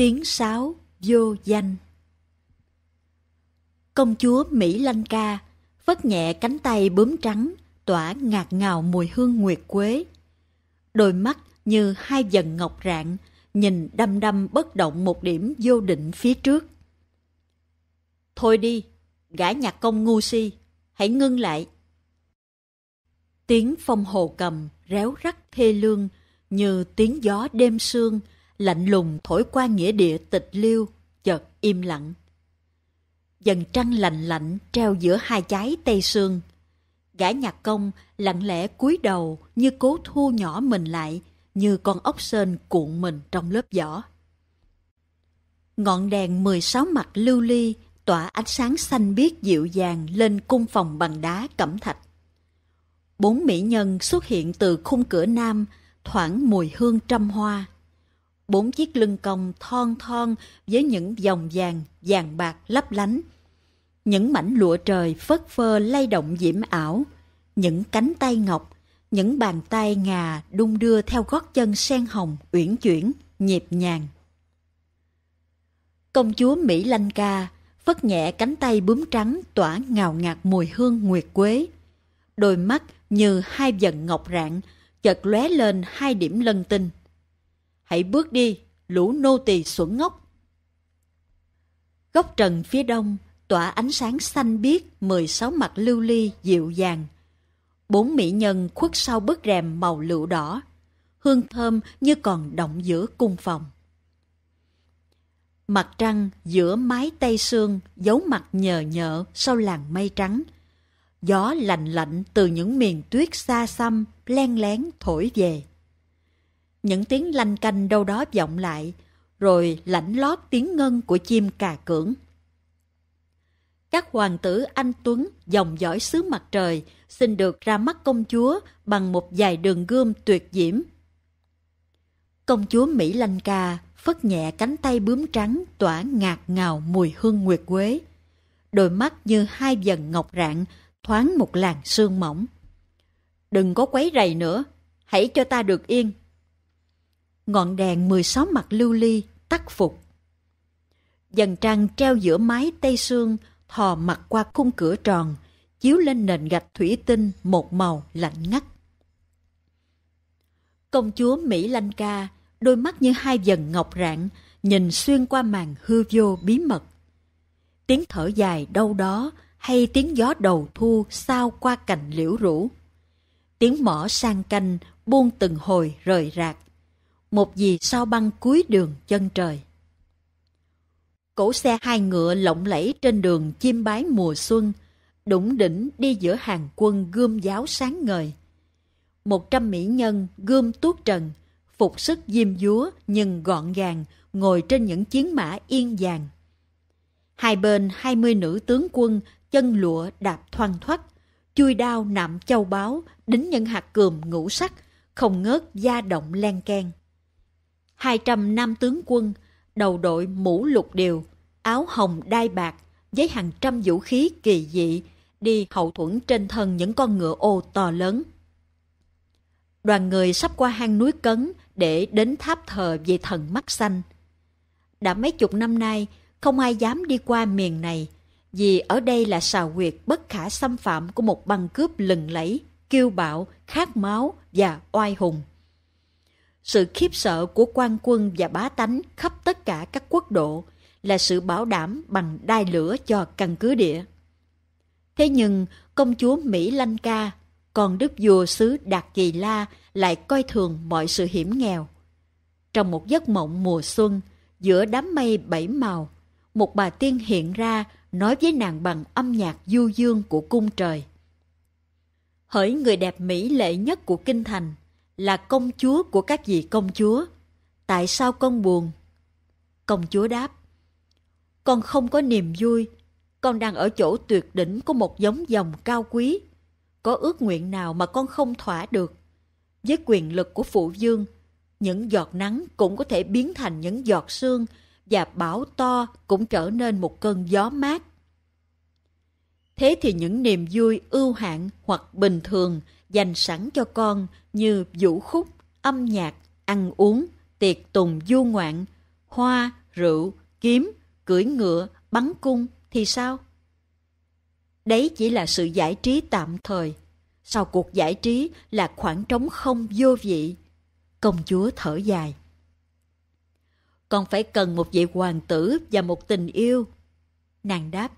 Tiếng sáo vô danh Công chúa Mỹ Lanh Ca vất nhẹ cánh tay bướm trắng tỏa ngạt ngào mùi hương nguyệt quế. Đôi mắt như hai dần ngọc rạng nhìn đăm đăm bất động một điểm vô định phía trước. Thôi đi, gã nhạc công ngu si, hãy ngưng lại. Tiếng phong hồ cầm réo rắc thê lương như tiếng gió đêm sương lạnh lùng thổi qua nghĩa địa tịch liêu, chợt im lặng. Dần trăng lạnh lạnh treo giữa hai trái tây sương. Gã nhạc công lặng lẽ cúi đầu như cố thu nhỏ mình lại, như con ốc sên cuộn mình trong lớp vỏ. Ngọn đèn 16 mặt lưu ly tỏa ánh sáng xanh biếc dịu dàng lên cung phòng bằng đá cẩm thạch. Bốn mỹ nhân xuất hiện từ khung cửa nam, thoảng mùi hương trăm hoa bốn chiếc lưng còng thon thon với những dòng vàng, vàng bạc lấp lánh. Những mảnh lụa trời phất phơ lay động diễm ảo, những cánh tay ngọc, những bàn tay ngà đung đưa theo gót chân sen hồng uyển chuyển, nhịp nhàng. Công chúa Mỹ Lanh Ca phất nhẹ cánh tay bướm trắng tỏa ngào ngạt mùi hương nguyệt quế. Đôi mắt như hai dần ngọc rạng, chợt lóe lên hai điểm lân tinh. Hãy bước đi, lũ nô tỳ xuẩn ngốc. Góc trần phía đông tỏa ánh sáng xanh biếc mười sáu mặt lưu ly dịu dàng. Bốn mỹ nhân khuất sau bức rèm màu lựu đỏ, hương thơm như còn động giữa cung phòng. Mặt trăng giữa mái tây sương giấu mặt nhờ nhợ sau làn mây trắng. Gió lạnh lạnh từ những miền tuyết xa xăm len lén thổi về những tiếng lanh canh đâu đó vọng lại, rồi lãnh lót tiếng ngân của chim cà cưỡng. Các hoàng tử anh Tuấn dòng dõi xứ mặt trời xin được ra mắt công chúa bằng một vài đường gươm tuyệt diễm. Công chúa Mỹ Lanh Ca phất nhẹ cánh tay bướm trắng tỏa ngạt ngào mùi hương nguyệt quế. Đôi mắt như hai dần ngọc rạng thoáng một làn sương mỏng. Đừng có quấy rầy nữa, hãy cho ta được yên ngọn đèn 16 mặt lưu ly tắt phục. Dần trăng treo giữa mái tây sương thò mặt qua khung cửa tròn, chiếu lên nền gạch thủy tinh một màu lạnh ngắt. Công chúa Mỹ Lanh Ca, đôi mắt như hai dần ngọc rạng, nhìn xuyên qua màn hư vô bí mật. Tiếng thở dài đâu đó hay tiếng gió đầu thu sao qua cành liễu rũ. Tiếng mỏ sang canh buông từng hồi rời rạc một dì sao băng cuối đường chân trời. Cổ xe hai ngựa lộng lẫy trên đường chim bái mùa xuân, đủng đỉnh đi giữa hàng quân gươm giáo sáng ngời. Một trăm mỹ nhân gươm tuốt trần, phục sức diêm dúa nhưng gọn gàng ngồi trên những chiến mã yên vàng. Hai bên hai mươi nữ tướng quân chân lụa đạp thoăn thoắt, chui đao nạm châu báo, đính những hạt cườm ngũ sắc, không ngớt da động len keng. 200 nam tướng quân, đầu đội mũ lục điều, áo hồng đai bạc, với hàng trăm vũ khí kỳ dị, đi hậu thuẫn trên thân những con ngựa ô to lớn. Đoàn người sắp qua hang núi Cấn để đến tháp thờ vị thần mắt xanh. Đã mấy chục năm nay, không ai dám đi qua miền này, vì ở đây là xào huyệt bất khả xâm phạm của một băng cướp lừng lẫy, kiêu bạo, khát máu và oai hùng sự khiếp sợ của quan quân và bá tánh khắp tất cả các quốc độ là sự bảo đảm bằng đai lửa cho căn cứ địa. Thế nhưng, công chúa Mỹ Lanh Ca, còn đức vua xứ Đạt Kỳ La lại coi thường mọi sự hiểm nghèo. Trong một giấc mộng mùa xuân, giữa đám mây bảy màu, một bà tiên hiện ra nói với nàng bằng âm nhạc du dương của cung trời. Hỡi người đẹp mỹ lệ nhất của kinh thành, là công chúa của các vị công chúa. Tại sao con buồn? Công chúa đáp, con không có niềm vui, con đang ở chỗ tuyệt đỉnh của một giống dòng cao quý. Có ước nguyện nào mà con không thỏa được? Với quyền lực của phụ dương, những giọt nắng cũng có thể biến thành những giọt sương và bão to cũng trở nên một cơn gió mát. Thế thì những niềm vui ưu hạn hoặc bình thường dành sẵn cho con – như vũ khúc, âm nhạc, ăn uống, tiệc tùng du ngoạn, hoa, rượu, kiếm, cưỡi ngựa, bắn cung thì sao? Đấy chỉ là sự giải trí tạm thời. Sau cuộc giải trí là khoảng trống không vô vị. Công chúa thở dài. Còn phải cần một vị hoàng tử và một tình yêu. Nàng đáp,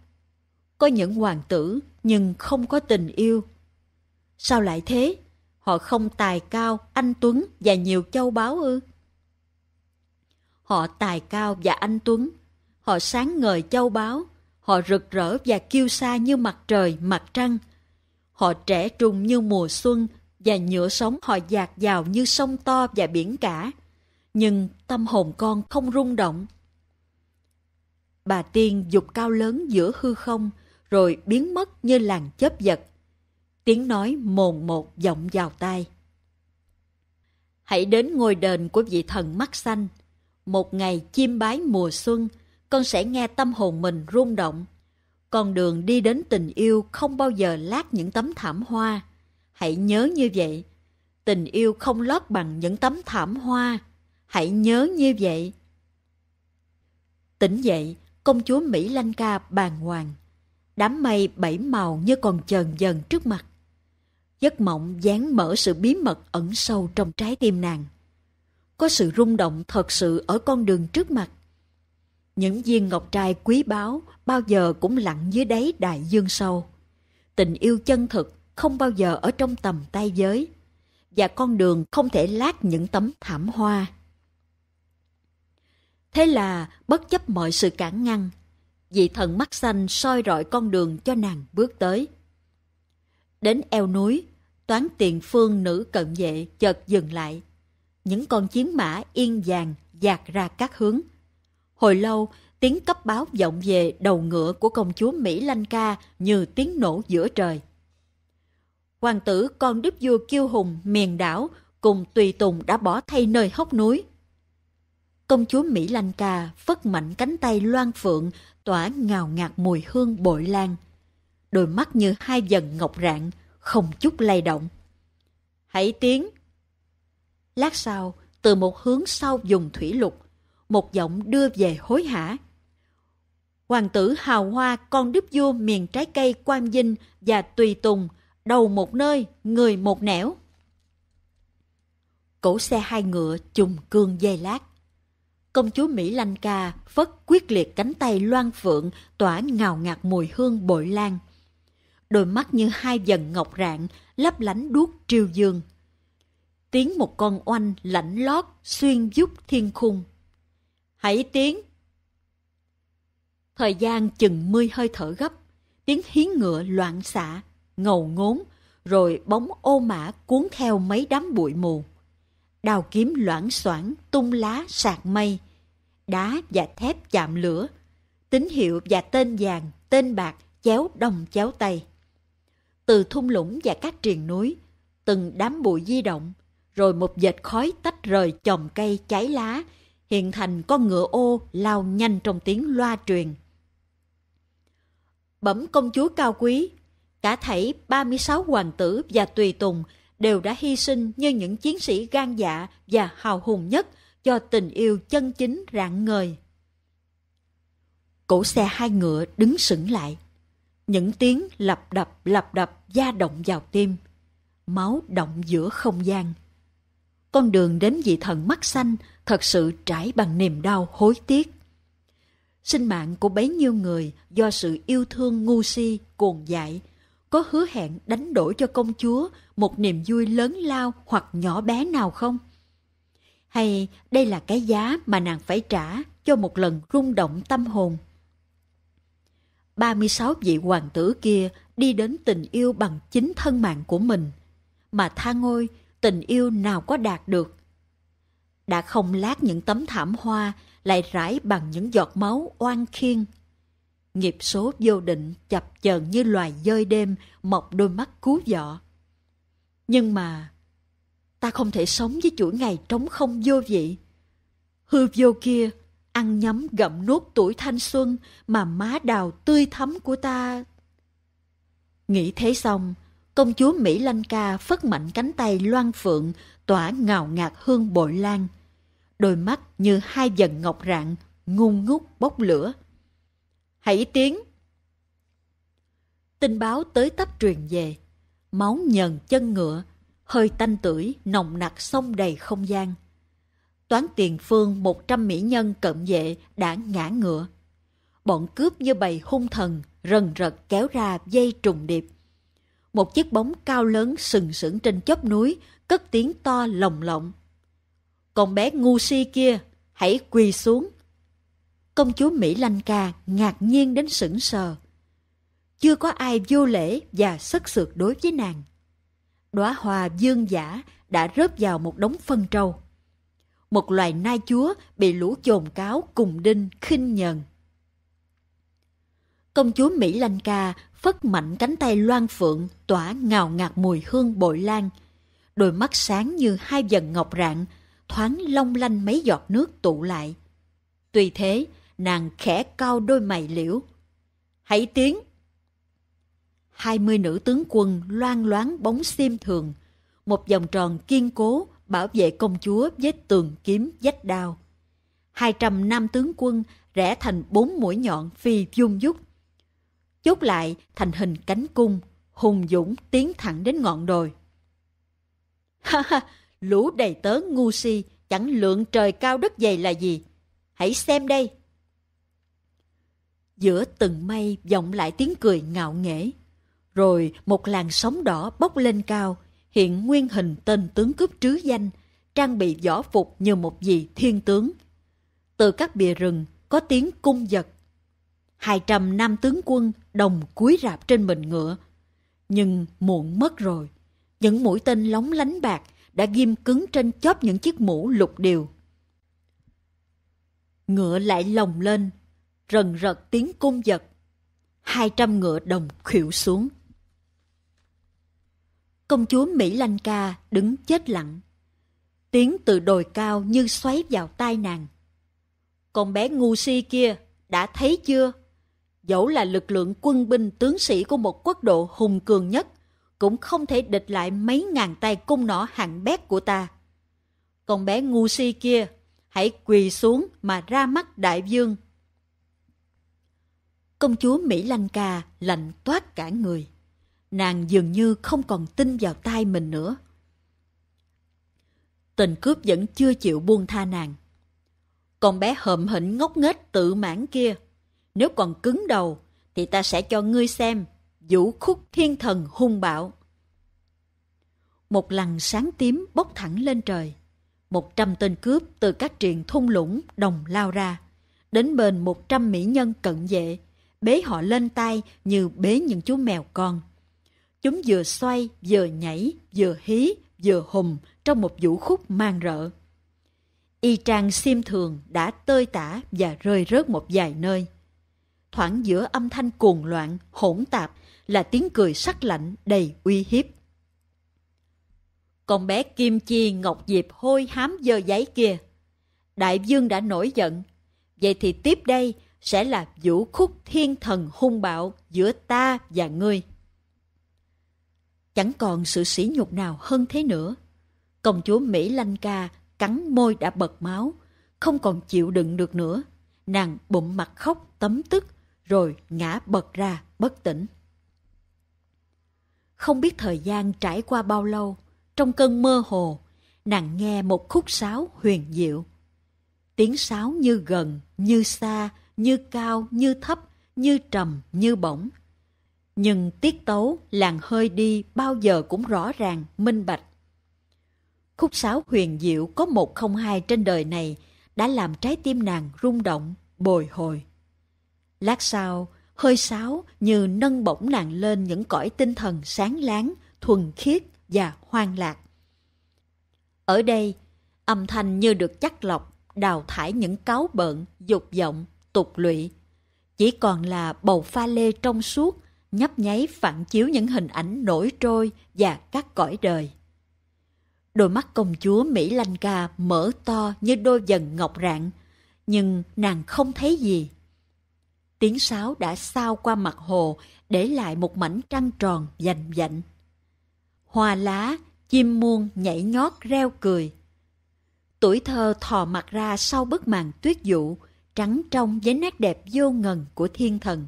có những hoàng tử nhưng không có tình yêu. Sao lại thế? Họ không tài cao, anh Tuấn và nhiều châu báu ư? Họ tài cao và anh Tuấn, họ sáng ngời châu báu, họ rực rỡ và kiêu sa như mặt trời, mặt trăng. Họ trẻ trung như mùa xuân và nhựa sống họ dạt dào như sông to và biển cả. Nhưng tâm hồn con không rung động. Bà Tiên dục cao lớn giữa hư không, rồi biến mất như làng chớp giật tiếng nói mồn một vọng vào tai. Hãy đến ngôi đền của vị thần mắt xanh. Một ngày chiêm bái mùa xuân, con sẽ nghe tâm hồn mình rung động. Con đường đi đến tình yêu không bao giờ lát những tấm thảm hoa. Hãy nhớ như vậy. Tình yêu không lót bằng những tấm thảm hoa. Hãy nhớ như vậy. Tỉnh dậy, công chúa Mỹ Lanh Ca bàng hoàng. Đám mây bảy màu như còn chờn dần trước mặt giấc mộng dán mở sự bí mật ẩn sâu trong trái tim nàng. Có sự rung động thật sự ở con đường trước mặt. Những viên ngọc trai quý báu bao giờ cũng lặn dưới đáy đại dương sâu. Tình yêu chân thực không bao giờ ở trong tầm tay giới và con đường không thể lát những tấm thảm hoa. Thế là bất chấp mọi sự cản ngăn, vị thần mắt xanh soi rọi con đường cho nàng bước tới. Đến eo núi, toán tiền phương nữ cận vệ chợt dừng lại. Những con chiến mã yên vàng dạt ra các hướng. Hồi lâu, tiếng cấp báo vọng về đầu ngựa của công chúa Mỹ Lanh Ca như tiếng nổ giữa trời. Hoàng tử con đức vua kiêu hùng miền đảo cùng tùy tùng đã bỏ thay nơi hốc núi. Công chúa Mỹ Lanh Ca phất mạnh cánh tay loan phượng tỏa ngào ngạt mùi hương bội lan. Đôi mắt như hai dần ngọc rạng, không chút lay động. Hãy tiến! Lát sau, từ một hướng sau dùng thủy lục, một giọng đưa về hối hả. Hoàng tử hào hoa con đức vua miền trái cây quan dinh và tùy tùng, đầu một nơi, người một nẻo. Cổ xe hai ngựa trùng cương dây lát. Công chúa Mỹ Lanh Ca phất quyết liệt cánh tay loan phượng tỏa ngào ngạt mùi hương bội lan đôi mắt như hai dần ngọc rạng, lấp lánh đuốc triều dương. Tiếng một con oanh lạnh lót xuyên giúp thiên khung. Hãy tiếng! Thời gian chừng mươi hơi thở gấp, tiếng hiến ngựa loạn xạ, ngầu ngốn, rồi bóng ô mã cuốn theo mấy đám bụi mù. Đào kiếm loãng xoảng tung lá sạc mây, đá và thép chạm lửa, tín hiệu và tên vàng, tên bạc chéo đồng chéo tay từ thung lũng và các triền núi, từng đám bụi di động, rồi một dệt khói tách rời chòm cây cháy lá, hiện thành con ngựa ô lao nhanh trong tiếng loa truyền. Bẩm công chúa cao quý, cả thảy 36 hoàng tử và tùy tùng đều đã hy sinh như những chiến sĩ gan dạ và hào hùng nhất cho tình yêu chân chính rạng ngời. Cổ xe hai ngựa đứng sững lại, những tiếng lập đập lập đập da động vào tim. Máu động giữa không gian. Con đường đến vị thần mắt xanh thật sự trải bằng niềm đau hối tiếc. Sinh mạng của bấy nhiêu người do sự yêu thương ngu si, cuồng dại, có hứa hẹn đánh đổi cho công chúa một niềm vui lớn lao hoặc nhỏ bé nào không? Hay đây là cái giá mà nàng phải trả cho một lần rung động tâm hồn 36 vị hoàng tử kia đi đến tình yêu bằng chính thân mạng của mình. Mà tha ngôi, tình yêu nào có đạt được. Đã không lát những tấm thảm hoa lại rải bằng những giọt máu oan khiên. Nghiệp số vô định chập chờn như loài dơi đêm mọc đôi mắt cú dọ. Nhưng mà, ta không thể sống với chuỗi ngày trống không vô vị. Hư vô kia ăn nhấm gặm nuốt tuổi thanh xuân mà má đào tươi thắm của ta. Nghĩ thế xong, công chúa Mỹ Lanh Ca phất mạnh cánh tay loan phượng tỏa ngào ngạt hương bội lan. Đôi mắt như hai dần ngọc rạng, ngung ngút bốc lửa. Hãy tiến! Tin báo tới tấp truyền về. Máu nhần chân ngựa, hơi tanh tưởi, nồng nặc sông đầy không gian toán tiền phương 100 mỹ nhân cận vệ đã ngã ngựa. Bọn cướp như bầy hung thần rần rật kéo ra dây trùng điệp. Một chiếc bóng cao lớn sừng sững trên chóp núi cất tiếng to lồng lộng. Con bé ngu si kia, hãy quỳ xuống. Công chúa Mỹ Lanh Ca ngạc nhiên đến sững sờ. Chưa có ai vô lễ và sất sượt đối với nàng. Đóa hoa dương giả đã rớt vào một đống phân trâu một loài nai chúa bị lũ chồn cáo cùng đinh khinh nhần. Công chúa Mỹ Lanh Ca phất mạnh cánh tay loan phượng tỏa ngào ngạt mùi hương bội lan. Đôi mắt sáng như hai dần ngọc rạng, thoáng long lanh mấy giọt nước tụ lại. Tuy thế, nàng khẽ cao đôi mày liễu. Hãy tiến! Hai mươi nữ tướng quân loan loáng bóng xiêm thường, một vòng tròn kiên cố bảo vệ công chúa với tường kiếm dách đao. Hai trăm nam tướng quân rẽ thành bốn mũi nhọn phi dung dút. Chốt lại thành hình cánh cung, hùng dũng tiến thẳng đến ngọn đồi. Ha ha, lũ đầy tớ ngu si, chẳng lượng trời cao đất dày là gì. Hãy xem đây. Giữa từng mây vọng lại tiếng cười ngạo nghễ. Rồi một làn sóng đỏ bốc lên cao, hiện nguyên hình tên tướng cướp trứ danh, trang bị võ phục như một vị thiên tướng. Từ các bìa rừng có tiếng cung giật. Hai trăm nam tướng quân đồng cúi rạp trên mình ngựa. Nhưng muộn mất rồi. Những mũi tên lóng lánh bạc đã ghim cứng trên chóp những chiếc mũ lục điều. Ngựa lại lồng lên, rần rật tiếng cung giật. Hai trăm ngựa đồng khuỵu xuống công chúa Mỹ Lanh Ca đứng chết lặng. Tiếng từ đồi cao như xoáy vào tai nàng. Con bé ngu si kia, đã thấy chưa? Dẫu là lực lượng quân binh tướng sĩ của một quốc độ hùng cường nhất, cũng không thể địch lại mấy ngàn tay cung nỏ hạng bét của ta. Con bé ngu si kia, hãy quỳ xuống mà ra mắt đại vương. Công chúa Mỹ Lanh Ca lạnh toát cả người. Nàng dường như không còn tin vào tai mình nữa. Tên cướp vẫn chưa chịu buông tha nàng. Con bé hợm hỉnh ngốc nghếch tự mãn kia. Nếu còn cứng đầu, thì ta sẽ cho ngươi xem vũ khúc thiên thần hung bạo. Một lần sáng tím bốc thẳng lên trời. Một trăm tên cướp từ các triền thung lũng đồng lao ra. Đến bên một trăm mỹ nhân cận vệ, bế họ lên tay như bế những chú mèo con. Chúng vừa xoay, vừa nhảy, vừa hí, vừa hùng trong một vũ khúc mang rợ. Y trang xiêm thường đã tơi tả và rơi rớt một vài nơi. Thoảng giữa âm thanh cuồng loạn, hỗn tạp là tiếng cười sắc lạnh đầy uy hiếp. Con bé Kim Chi Ngọc Diệp hôi hám dơ giấy kia. Đại dương đã nổi giận. Vậy thì tiếp đây sẽ là vũ khúc thiên thần hung bạo giữa ta và ngươi. Chẳng còn sự sỉ nhục nào hơn thế nữa. Công chúa Mỹ Lanh Ca cắn môi đã bật máu, không còn chịu đựng được nữa. Nàng bụng mặt khóc tấm tức, rồi ngã bật ra bất tỉnh. Không biết thời gian trải qua bao lâu, trong cơn mơ hồ, nàng nghe một khúc sáo huyền diệu. Tiếng sáo như gần, như xa, như cao, như thấp, như trầm, như bổng, nhưng tiết tấu làng hơi đi bao giờ cũng rõ ràng, minh bạch. Khúc sáo huyền diệu có một không hai trên đời này đã làm trái tim nàng rung động, bồi hồi. Lát sau, hơi sáo như nâng bổng nàng lên những cõi tinh thần sáng láng, thuần khiết và hoang lạc. Ở đây, âm thanh như được chắc lọc, đào thải những cáo bợn, dục vọng, tục lụy. Chỉ còn là bầu pha lê trong suốt nhấp nháy phản chiếu những hình ảnh nổi trôi và các cõi đời. Đôi mắt công chúa Mỹ Lanh Ca mở to như đôi dần ngọc rạng, nhưng nàng không thấy gì. Tiếng sáo đã sao qua mặt hồ để lại một mảnh trăng tròn dành dạnh. Hoa lá, chim muôn nhảy nhót reo cười. Tuổi thơ thò mặt ra sau bức màn tuyết dụ, trắng trong với nét đẹp vô ngần của thiên thần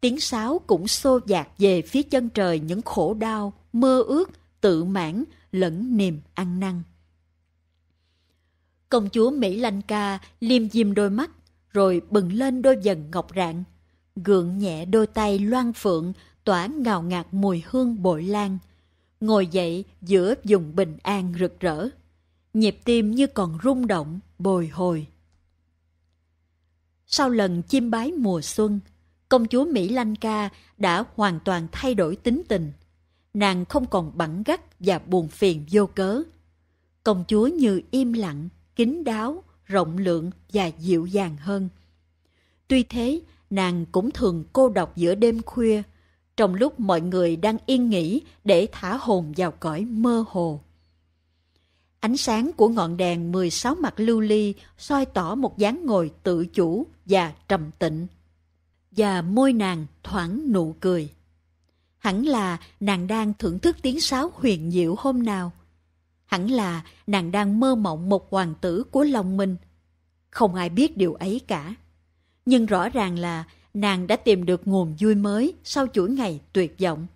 tiếng sáo cũng xô dạt về phía chân trời những khổ đau, mơ ước, tự mãn lẫn niềm ăn năn. Công chúa Mỹ Lanh Ca liêm diêm đôi mắt, rồi bừng lên đôi dần ngọc rạng, gượng nhẹ đôi tay loan phượng, tỏa ngào ngạt mùi hương bội lan, ngồi dậy giữa vùng bình an rực rỡ. Nhịp tim như còn rung động, bồi hồi. Sau lần chiêm bái mùa xuân, công chúa Mỹ Lanh Ca đã hoàn toàn thay đổi tính tình. Nàng không còn bẩn gắt và buồn phiền vô cớ. Công chúa như im lặng, kín đáo, rộng lượng và dịu dàng hơn. Tuy thế, nàng cũng thường cô độc giữa đêm khuya, trong lúc mọi người đang yên nghỉ để thả hồn vào cõi mơ hồ. Ánh sáng của ngọn đèn 16 mặt lưu ly soi tỏ một dáng ngồi tự chủ và trầm tịnh và môi nàng thoảng nụ cười. Hẳn là nàng đang thưởng thức tiếng sáo huyền diệu hôm nào. Hẳn là nàng đang mơ mộng một hoàng tử của lòng mình. Không ai biết điều ấy cả. Nhưng rõ ràng là nàng đã tìm được nguồn vui mới sau chuỗi ngày tuyệt vọng.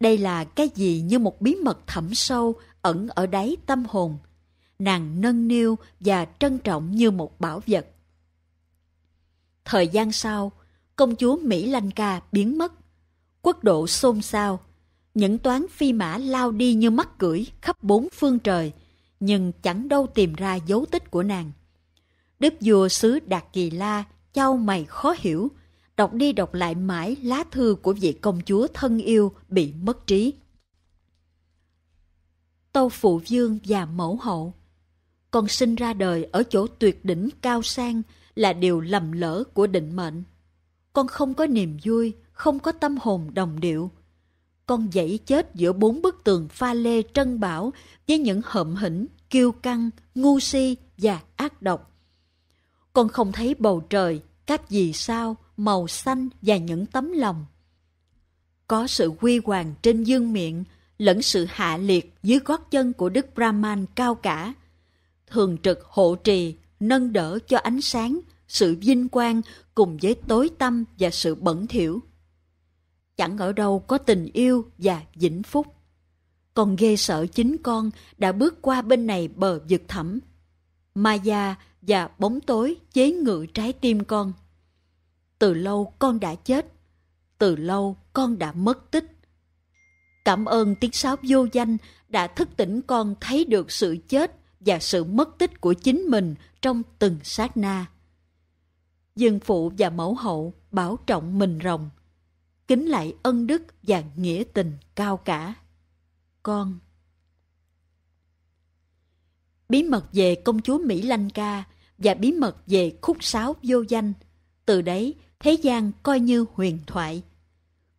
Đây là cái gì như một bí mật thẳm sâu ẩn ở đáy tâm hồn. Nàng nâng niu và trân trọng như một bảo vật. Thời gian sau, công chúa Mỹ Lanh Ca biến mất. Quốc độ xôn xao, những toán phi mã lao đi như mắt cưỡi khắp bốn phương trời, nhưng chẳng đâu tìm ra dấu tích của nàng. Đức vua xứ Đạt Kỳ La trao mày khó hiểu, đọc đi đọc lại mãi lá thư của vị công chúa thân yêu bị mất trí. Tâu Phụ Dương và Mẫu Hậu Con sinh ra đời ở chỗ tuyệt đỉnh cao sang là điều lầm lỡ của định mệnh con không có niềm vui, không có tâm hồn đồng điệu. Con dãy chết giữa bốn bức tường pha lê trân bảo với những hợm hỉnh, kiêu căng, ngu si và ác độc. Con không thấy bầu trời, các vì sao, màu xanh và những tấm lòng. Có sự quy hoàng trên dương miệng, lẫn sự hạ liệt dưới gót chân của Đức Brahman cao cả. Thường trực hộ trì, nâng đỡ cho ánh sáng, sự vinh quang cùng với tối tâm và sự bẩn thỉu. Chẳng ở đâu có tình yêu và vĩnh phúc. Còn ghê sợ chính con đã bước qua bên này bờ vực thẳm. ma Maya và bóng tối chế ngự trái tim con. Từ lâu con đã chết. Từ lâu con đã mất tích. Cảm ơn tiếng sáo vô danh đã thức tỉnh con thấy được sự chết và sự mất tích của chính mình trong từng sát na dương phụ và mẫu hậu bảo trọng mình rồng, kính lại ân đức và nghĩa tình cao cả. Con Bí mật về công chúa Mỹ Lanh Ca và bí mật về khúc sáo vô danh, từ đấy thế gian coi như huyền thoại.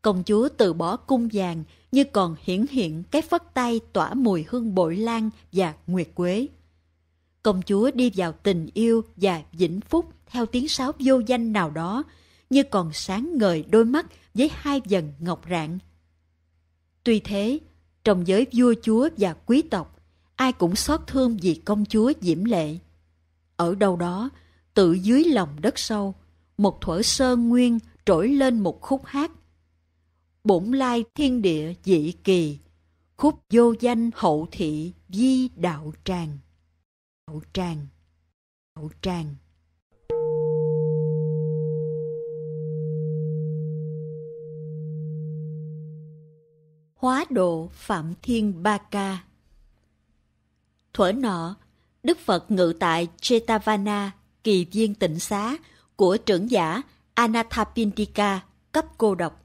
Công chúa từ bỏ cung vàng như còn hiển hiện cái phất tay tỏa mùi hương bội lan và nguyệt quế công chúa đi vào tình yêu và vĩnh phúc theo tiếng sáo vô danh nào đó, như còn sáng ngời đôi mắt với hai dần ngọc rạng. Tuy thế, trong giới vua chúa và quý tộc, ai cũng xót thương vì công chúa diễm lệ. Ở đâu đó, tự dưới lòng đất sâu, một thuở sơn nguyên trỗi lên một khúc hát. Bổn lai thiên địa dị kỳ, khúc vô danh hậu thị di đạo tràng hậu tràng hậu tràng Hóa độ Phạm Thiên Ba Ca Thuở nọ, Đức Phật ngự tại Chetavana, kỳ viên tịnh xá của trưởng giả Anathapindika cấp cô độc,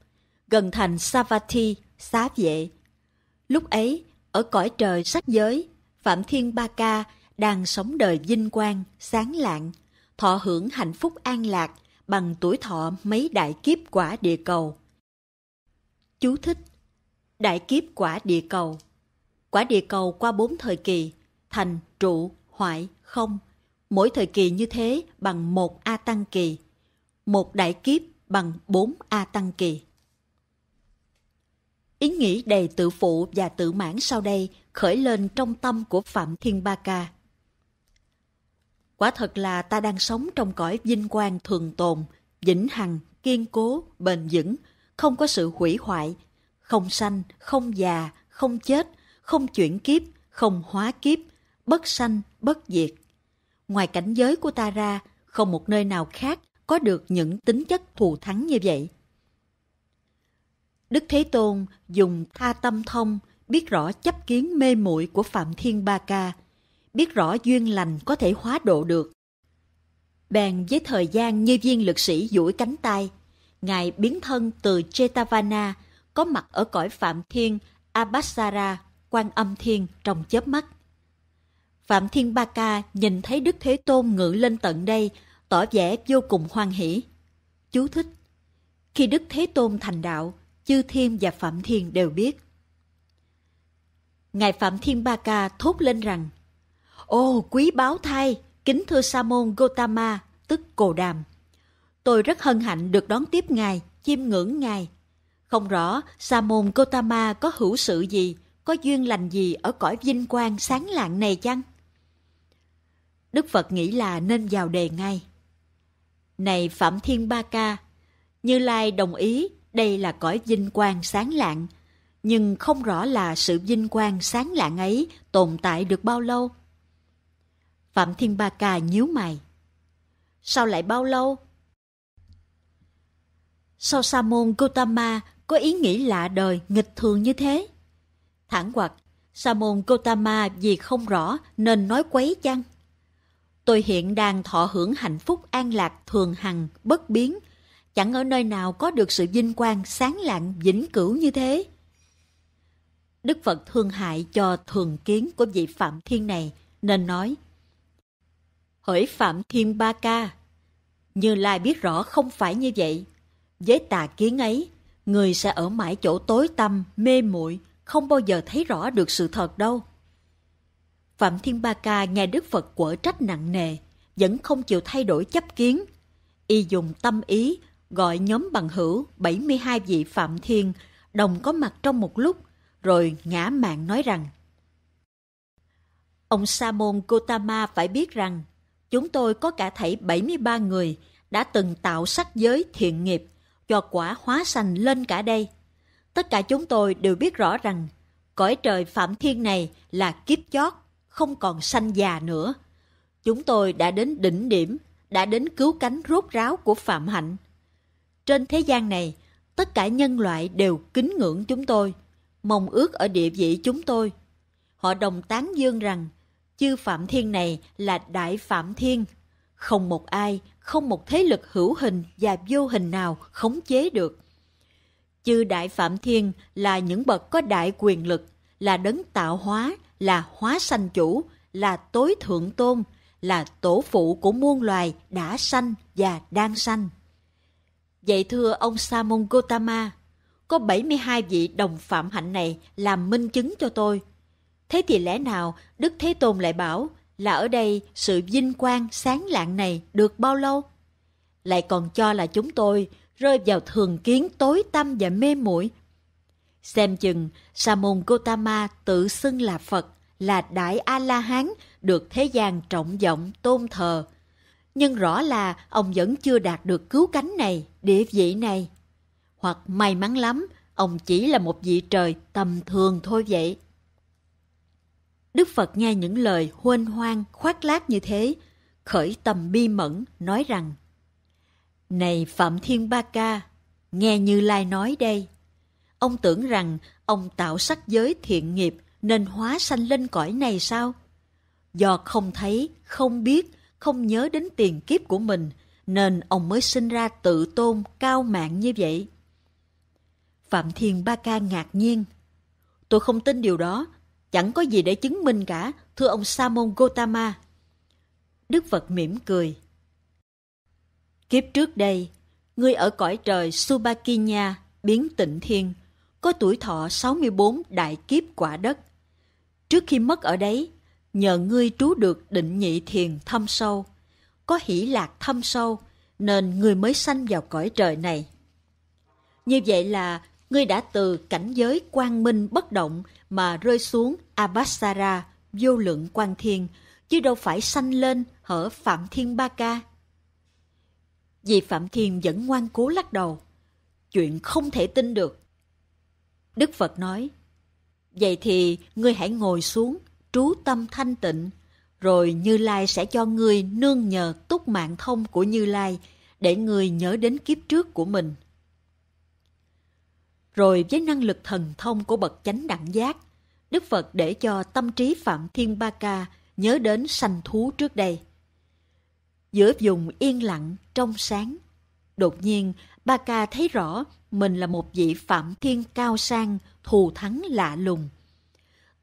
gần thành Savatthi, xá vệ. Lúc ấy, ở cõi trời sắc giới, Phạm Thiên Ba Ca đang sống đời vinh quang, sáng lạng, thọ hưởng hạnh phúc an lạc bằng tuổi thọ mấy đại kiếp quả địa cầu. Chú thích Đại kiếp quả địa cầu Quả địa cầu qua bốn thời kỳ, thành, trụ, hoại, không. Mỗi thời kỳ như thế bằng một A tăng kỳ. Một đại kiếp bằng bốn A tăng kỳ. Ý nghĩ đầy tự phụ và tự mãn sau đây khởi lên trong tâm của Phạm Thiên Ba Ca. Quả thật là ta đang sống trong cõi vinh quang thường tồn, vĩnh hằng, kiên cố, bền vững, không có sự hủy hoại, không sanh, không già, không chết, không chuyển kiếp, không hóa kiếp, bất sanh, bất diệt. Ngoài cảnh giới của ta ra, không một nơi nào khác có được những tính chất thù thắng như vậy. Đức Thế Tôn dùng tha tâm thông, biết rõ chấp kiến mê muội của Phạm Thiên Ba Ca, biết rõ duyên lành có thể hóa độ được. Bèn với thời gian như viên lực sĩ duỗi cánh tay, Ngài biến thân từ Chetavana có mặt ở cõi Phạm Thiên, Abhasara, Quan Âm Thiên trong chớp mắt. Phạm Thiên Ba Ca nhìn thấy Đức Thế Tôn ngự lên tận đây, tỏ vẻ vô cùng hoan hỷ. Chú thích Khi Đức Thế Tôn thành đạo, Chư Thiên và Phạm Thiên đều biết. Ngài Phạm Thiên Ba Ca thốt lên rằng Ô quý báo thay, kính thưa Sa môn Gotama, tức Cồ Đàm. Tôi rất hân hạnh được đón tiếp ngài, chiêm ngưỡng ngài. Không rõ Sa môn Gotama có hữu sự gì, có duyên lành gì ở cõi vinh quang sáng lạng này chăng? Đức Phật nghĩ là nên vào đề ngay. Này Phạm Thiên Ba Ca, Như Lai đồng ý đây là cõi vinh quang sáng lạng, nhưng không rõ là sự vinh quang sáng lạng ấy tồn tại được bao lâu. Phạm Thiên Ba Ca nhíu mày. Sao lại bao lâu? Sao Sa môn Gotama có ý nghĩ lạ đời, nghịch thường như thế? Thẳng hoặc, Sa môn Gotama vì không rõ nên nói quấy chăng? Tôi hiện đang thọ hưởng hạnh phúc an lạc thường hằng, bất biến, chẳng ở nơi nào có được sự vinh quang sáng lạng vĩnh cửu như thế. Đức Phật thương hại cho thường kiến của vị Phạm Thiên này, nên nói – hỡi Phạm Thiên Ba Ca. Như Lai biết rõ không phải như vậy. Với tà kiến ấy, người sẽ ở mãi chỗ tối tăm, mê muội không bao giờ thấy rõ được sự thật đâu. Phạm Thiên Ba Ca nghe Đức Phật quở trách nặng nề, vẫn không chịu thay đổi chấp kiến. Y dùng tâm ý gọi nhóm bằng hữu 72 vị Phạm Thiên đồng có mặt trong một lúc, rồi ngã mạng nói rằng Ông Sa môn Gotama phải biết rằng chúng tôi có cả thảy 73 người đã từng tạo sắc giới thiện nghiệp cho quả hóa sanh lên cả đây. Tất cả chúng tôi đều biết rõ rằng cõi trời phạm thiên này là kiếp chót, không còn sanh già nữa. Chúng tôi đã đến đỉnh điểm, đã đến cứu cánh rốt ráo của phạm hạnh. Trên thế gian này, tất cả nhân loại đều kính ngưỡng chúng tôi, mong ước ở địa vị chúng tôi. Họ đồng tán dương rằng chư Phạm Thiên này là Đại Phạm Thiên. Không một ai, không một thế lực hữu hình và vô hình nào khống chế được. Chư Đại Phạm Thiên là những bậc có đại quyền lực, là đấng tạo hóa, là hóa sanh chủ, là tối thượng tôn, là tổ phụ của muôn loài đã sanh và đang sanh. Vậy thưa ông sa Samon Gotama, có 72 vị đồng phạm hạnh này làm minh chứng cho tôi Thế thì lẽ nào Đức Thế Tôn lại bảo là ở đây sự vinh quang sáng lạng này được bao lâu? Lại còn cho là chúng tôi rơi vào thường kiến tối tâm và mê muội. Xem chừng Sa môn Gotama tự xưng là Phật, là Đại A La Hán được thế gian trọng vọng tôn thờ. Nhưng rõ là ông vẫn chưa đạt được cứu cánh này, địa vị này. Hoặc may mắn lắm, ông chỉ là một vị trời tầm thường thôi vậy. Đức Phật nghe những lời huân hoang, khoác lác như thế, khởi tầm bi mẫn, nói rằng Này Phạm Thiên Ba Ca, nghe Như Lai nói đây. Ông tưởng rằng ông tạo sắc giới thiện nghiệp nên hóa sanh lên cõi này sao? Do không thấy, không biết, không nhớ đến tiền kiếp của mình, nên ông mới sinh ra tự tôn, cao mạng như vậy. Phạm Thiên Ba Ca ngạc nhiên. Tôi không tin điều đó, Chẳng có gì để chứng minh cả, thưa ông Sa môn Gotama. Đức Phật mỉm cười. Kiếp trước đây, ngươi ở cõi trời Subakinya, biến tịnh thiên, có tuổi thọ 64 đại kiếp quả đất. Trước khi mất ở đấy, nhờ ngươi trú được định nhị thiền thâm sâu, có hỷ lạc thâm sâu, nên ngươi mới sanh vào cõi trời này. Như vậy là ngươi đã từ cảnh giới quang minh bất động mà rơi xuống Abhasara, vô lượng quang thiên, chứ đâu phải sanh lên hở Phạm Thiên Ba Ca. Vì Phạm Thiên vẫn ngoan cố lắc đầu. Chuyện không thể tin được. Đức Phật nói, Vậy thì ngươi hãy ngồi xuống, trú tâm thanh tịnh, rồi Như Lai sẽ cho ngươi nương nhờ túc mạng thông của Như Lai để ngươi nhớ đến kiếp trước của mình. Rồi với năng lực thần thông của bậc chánh đẳng giác, Đức Phật để cho tâm trí Phạm Thiên Ba Ca nhớ đến sanh thú trước đây. Giữa vùng yên lặng, trong sáng, đột nhiên Ba Ca thấy rõ mình là một vị Phạm Thiên cao sang, thù thắng lạ lùng.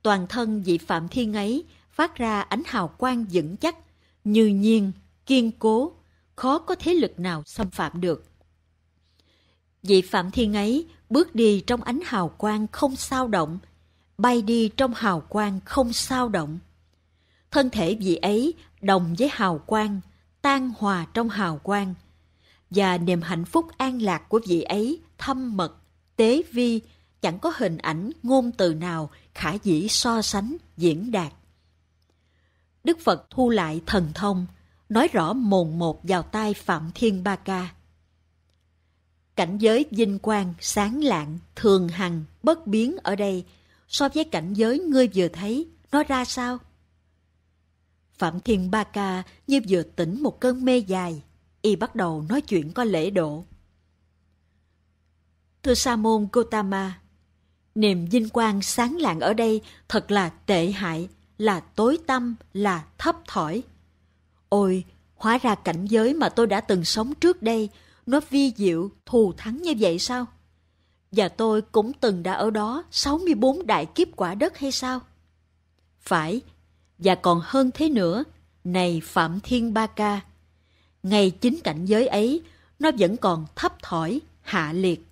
Toàn thân vị Phạm Thiên ấy phát ra ánh hào quang vững chắc, như nhiên, kiên cố, khó có thế lực nào xâm phạm được. Vị Phạm Thiên ấy bước đi trong ánh hào quang không sao động, bay đi trong hào quang không sao động. Thân thể vị ấy đồng với hào quang, tan hòa trong hào quang. Và niềm hạnh phúc an lạc của vị ấy thâm mật, tế vi, chẳng có hình ảnh ngôn từ nào khả dĩ so sánh diễn đạt. Đức Phật thu lại thần thông, nói rõ mồn một vào tai Phạm Thiên Ba Ca. Cảnh giới vinh quang, sáng lạng, thường hằng, bất biến ở đây, so với cảnh giới ngươi vừa thấy, nó ra sao? Phạm Thiên Ba Ca như vừa tỉnh một cơn mê dài, y bắt đầu nói chuyện có lễ độ. Thưa Sa môn Gotama, niềm vinh quang sáng lạng ở đây thật là tệ hại, là tối tâm, là thấp thỏi. Ôi, hóa ra cảnh giới mà tôi đã từng sống trước đây nó vi diệu, thù thắng như vậy sao? Và tôi cũng từng đã ở đó 64 đại kiếp quả đất hay sao? Phải, và còn hơn thế nữa, này Phạm Thiên Ba Ca. Ngày chính cảnh giới ấy, nó vẫn còn thấp thỏi, hạ liệt.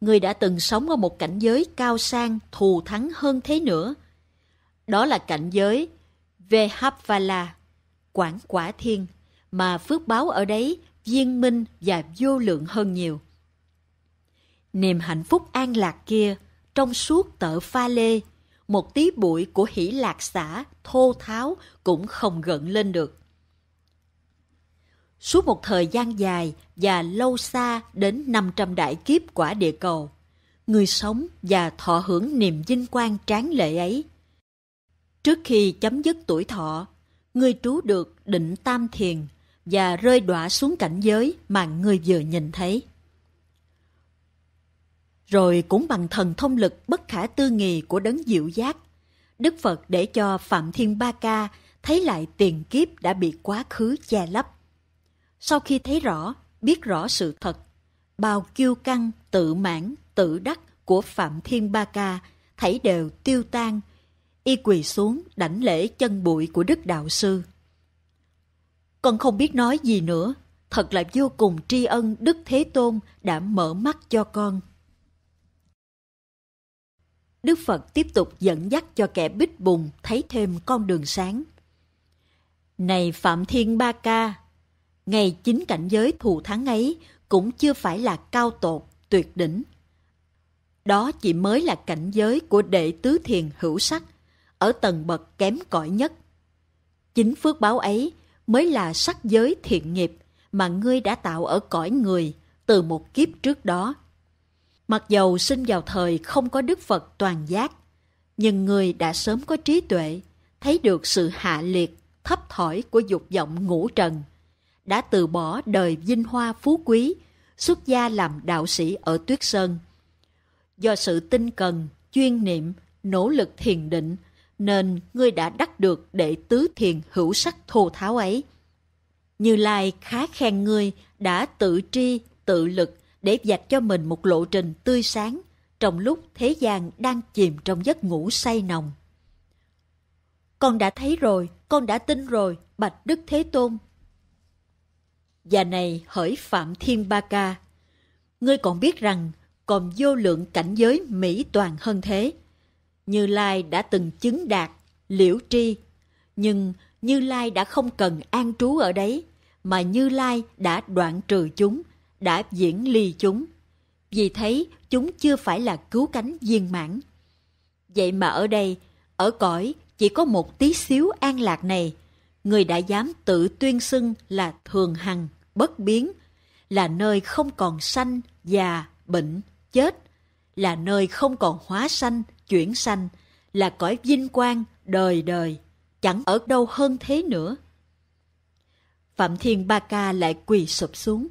Người đã từng sống ở một cảnh giới cao sang, thù thắng hơn thế nữa. Đó là cảnh giới Vehapvala, Quảng Quả Thiên, mà phước báo ở đấy viên minh và vô lượng hơn nhiều. Niềm hạnh phúc an lạc kia, trong suốt tợ pha lê, một tí bụi của hỷ lạc xã thô tháo cũng không gận lên được. Suốt một thời gian dài và lâu xa đến 500 đại kiếp quả địa cầu, người sống và thọ hưởng niềm vinh quang tráng lệ ấy. Trước khi chấm dứt tuổi thọ, người trú được định tam thiền và rơi đọa xuống cảnh giới mà người vừa nhìn thấy. Rồi cũng bằng thần thông lực bất khả tư nghì của đấng diệu giác, Đức Phật để cho Phạm Thiên Ba Ca thấy lại tiền kiếp đã bị quá khứ che lấp. Sau khi thấy rõ, biết rõ sự thật, bao kiêu căng, tự mãn, tự đắc của Phạm Thiên Ba Ca thấy đều tiêu tan, y quỳ xuống đảnh lễ chân bụi của Đức Đạo Sư. Con không biết nói gì nữa, thật là vô cùng tri ân Đức Thế Tôn đã mở mắt cho con. Đức Phật tiếp tục dẫn dắt cho kẻ bích bùng thấy thêm con đường sáng. Này Phạm Thiên Ba Ca, ngày chính cảnh giới thù thắng ấy cũng chưa phải là cao tột, tuyệt đỉnh. Đó chỉ mới là cảnh giới của đệ tứ thiền hữu sắc, ở tầng bậc kém cỏi nhất. Chính phước báo ấy mới là sắc giới thiện nghiệp mà ngươi đã tạo ở cõi người từ một kiếp trước đó. Mặc dầu sinh vào thời không có Đức Phật toàn giác, nhưng người đã sớm có trí tuệ, thấy được sự hạ liệt, thấp thỏi của dục vọng ngũ trần, đã từ bỏ đời vinh hoa phú quý, xuất gia làm đạo sĩ ở Tuyết Sơn. Do sự tinh cần, chuyên niệm, nỗ lực thiền định, nên ngươi đã đắc được đệ tứ thiền hữu sắc thô tháo ấy. Như Lai khá khen ngươi đã tự tri, tự lực để dạch cho mình một lộ trình tươi sáng trong lúc thế gian đang chìm trong giấc ngủ say nồng. Con đã thấy rồi, con đã tin rồi, Bạch Đức Thế Tôn. Và này hỡi Phạm Thiên Ba Ca, ngươi còn biết rằng còn vô lượng cảnh giới mỹ toàn hơn thế – như Lai đã từng chứng đạt, liễu tri, nhưng Như Lai đã không cần an trú ở đấy, mà Như Lai đã đoạn trừ chúng, đã diễn ly chúng. Vì thấy chúng chưa phải là cứu cánh viên mãn. Vậy mà ở đây, ở cõi chỉ có một tí xíu an lạc này, người đã dám tự tuyên xưng là thường hằng, bất biến, là nơi không còn sanh, già, bệnh, chết, là nơi không còn hóa sanh, chuyển sanh là cõi vinh quang đời đời, chẳng ở đâu hơn thế nữa. Phạm Thiên Ba Ca lại quỳ sụp xuống.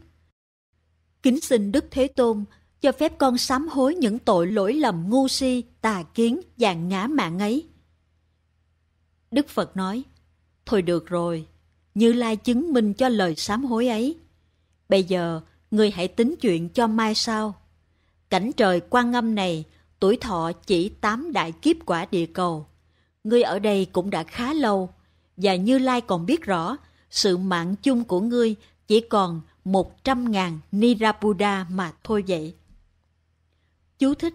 Kính xin Đức Thế Tôn cho phép con sám hối những tội lỗi lầm ngu si, tà kiến dạng ngã mạng ấy. Đức Phật nói, Thôi được rồi, Như Lai chứng minh cho lời sám hối ấy. Bây giờ, người hãy tính chuyện cho mai sau. Cảnh trời quan âm này tuổi thọ chỉ 8 đại kiếp quả địa cầu. Ngươi ở đây cũng đã khá lâu, và Như Lai còn biết rõ, sự mạng chung của ngươi chỉ còn 100.000 Nirabuddha mà thôi vậy. Chú thích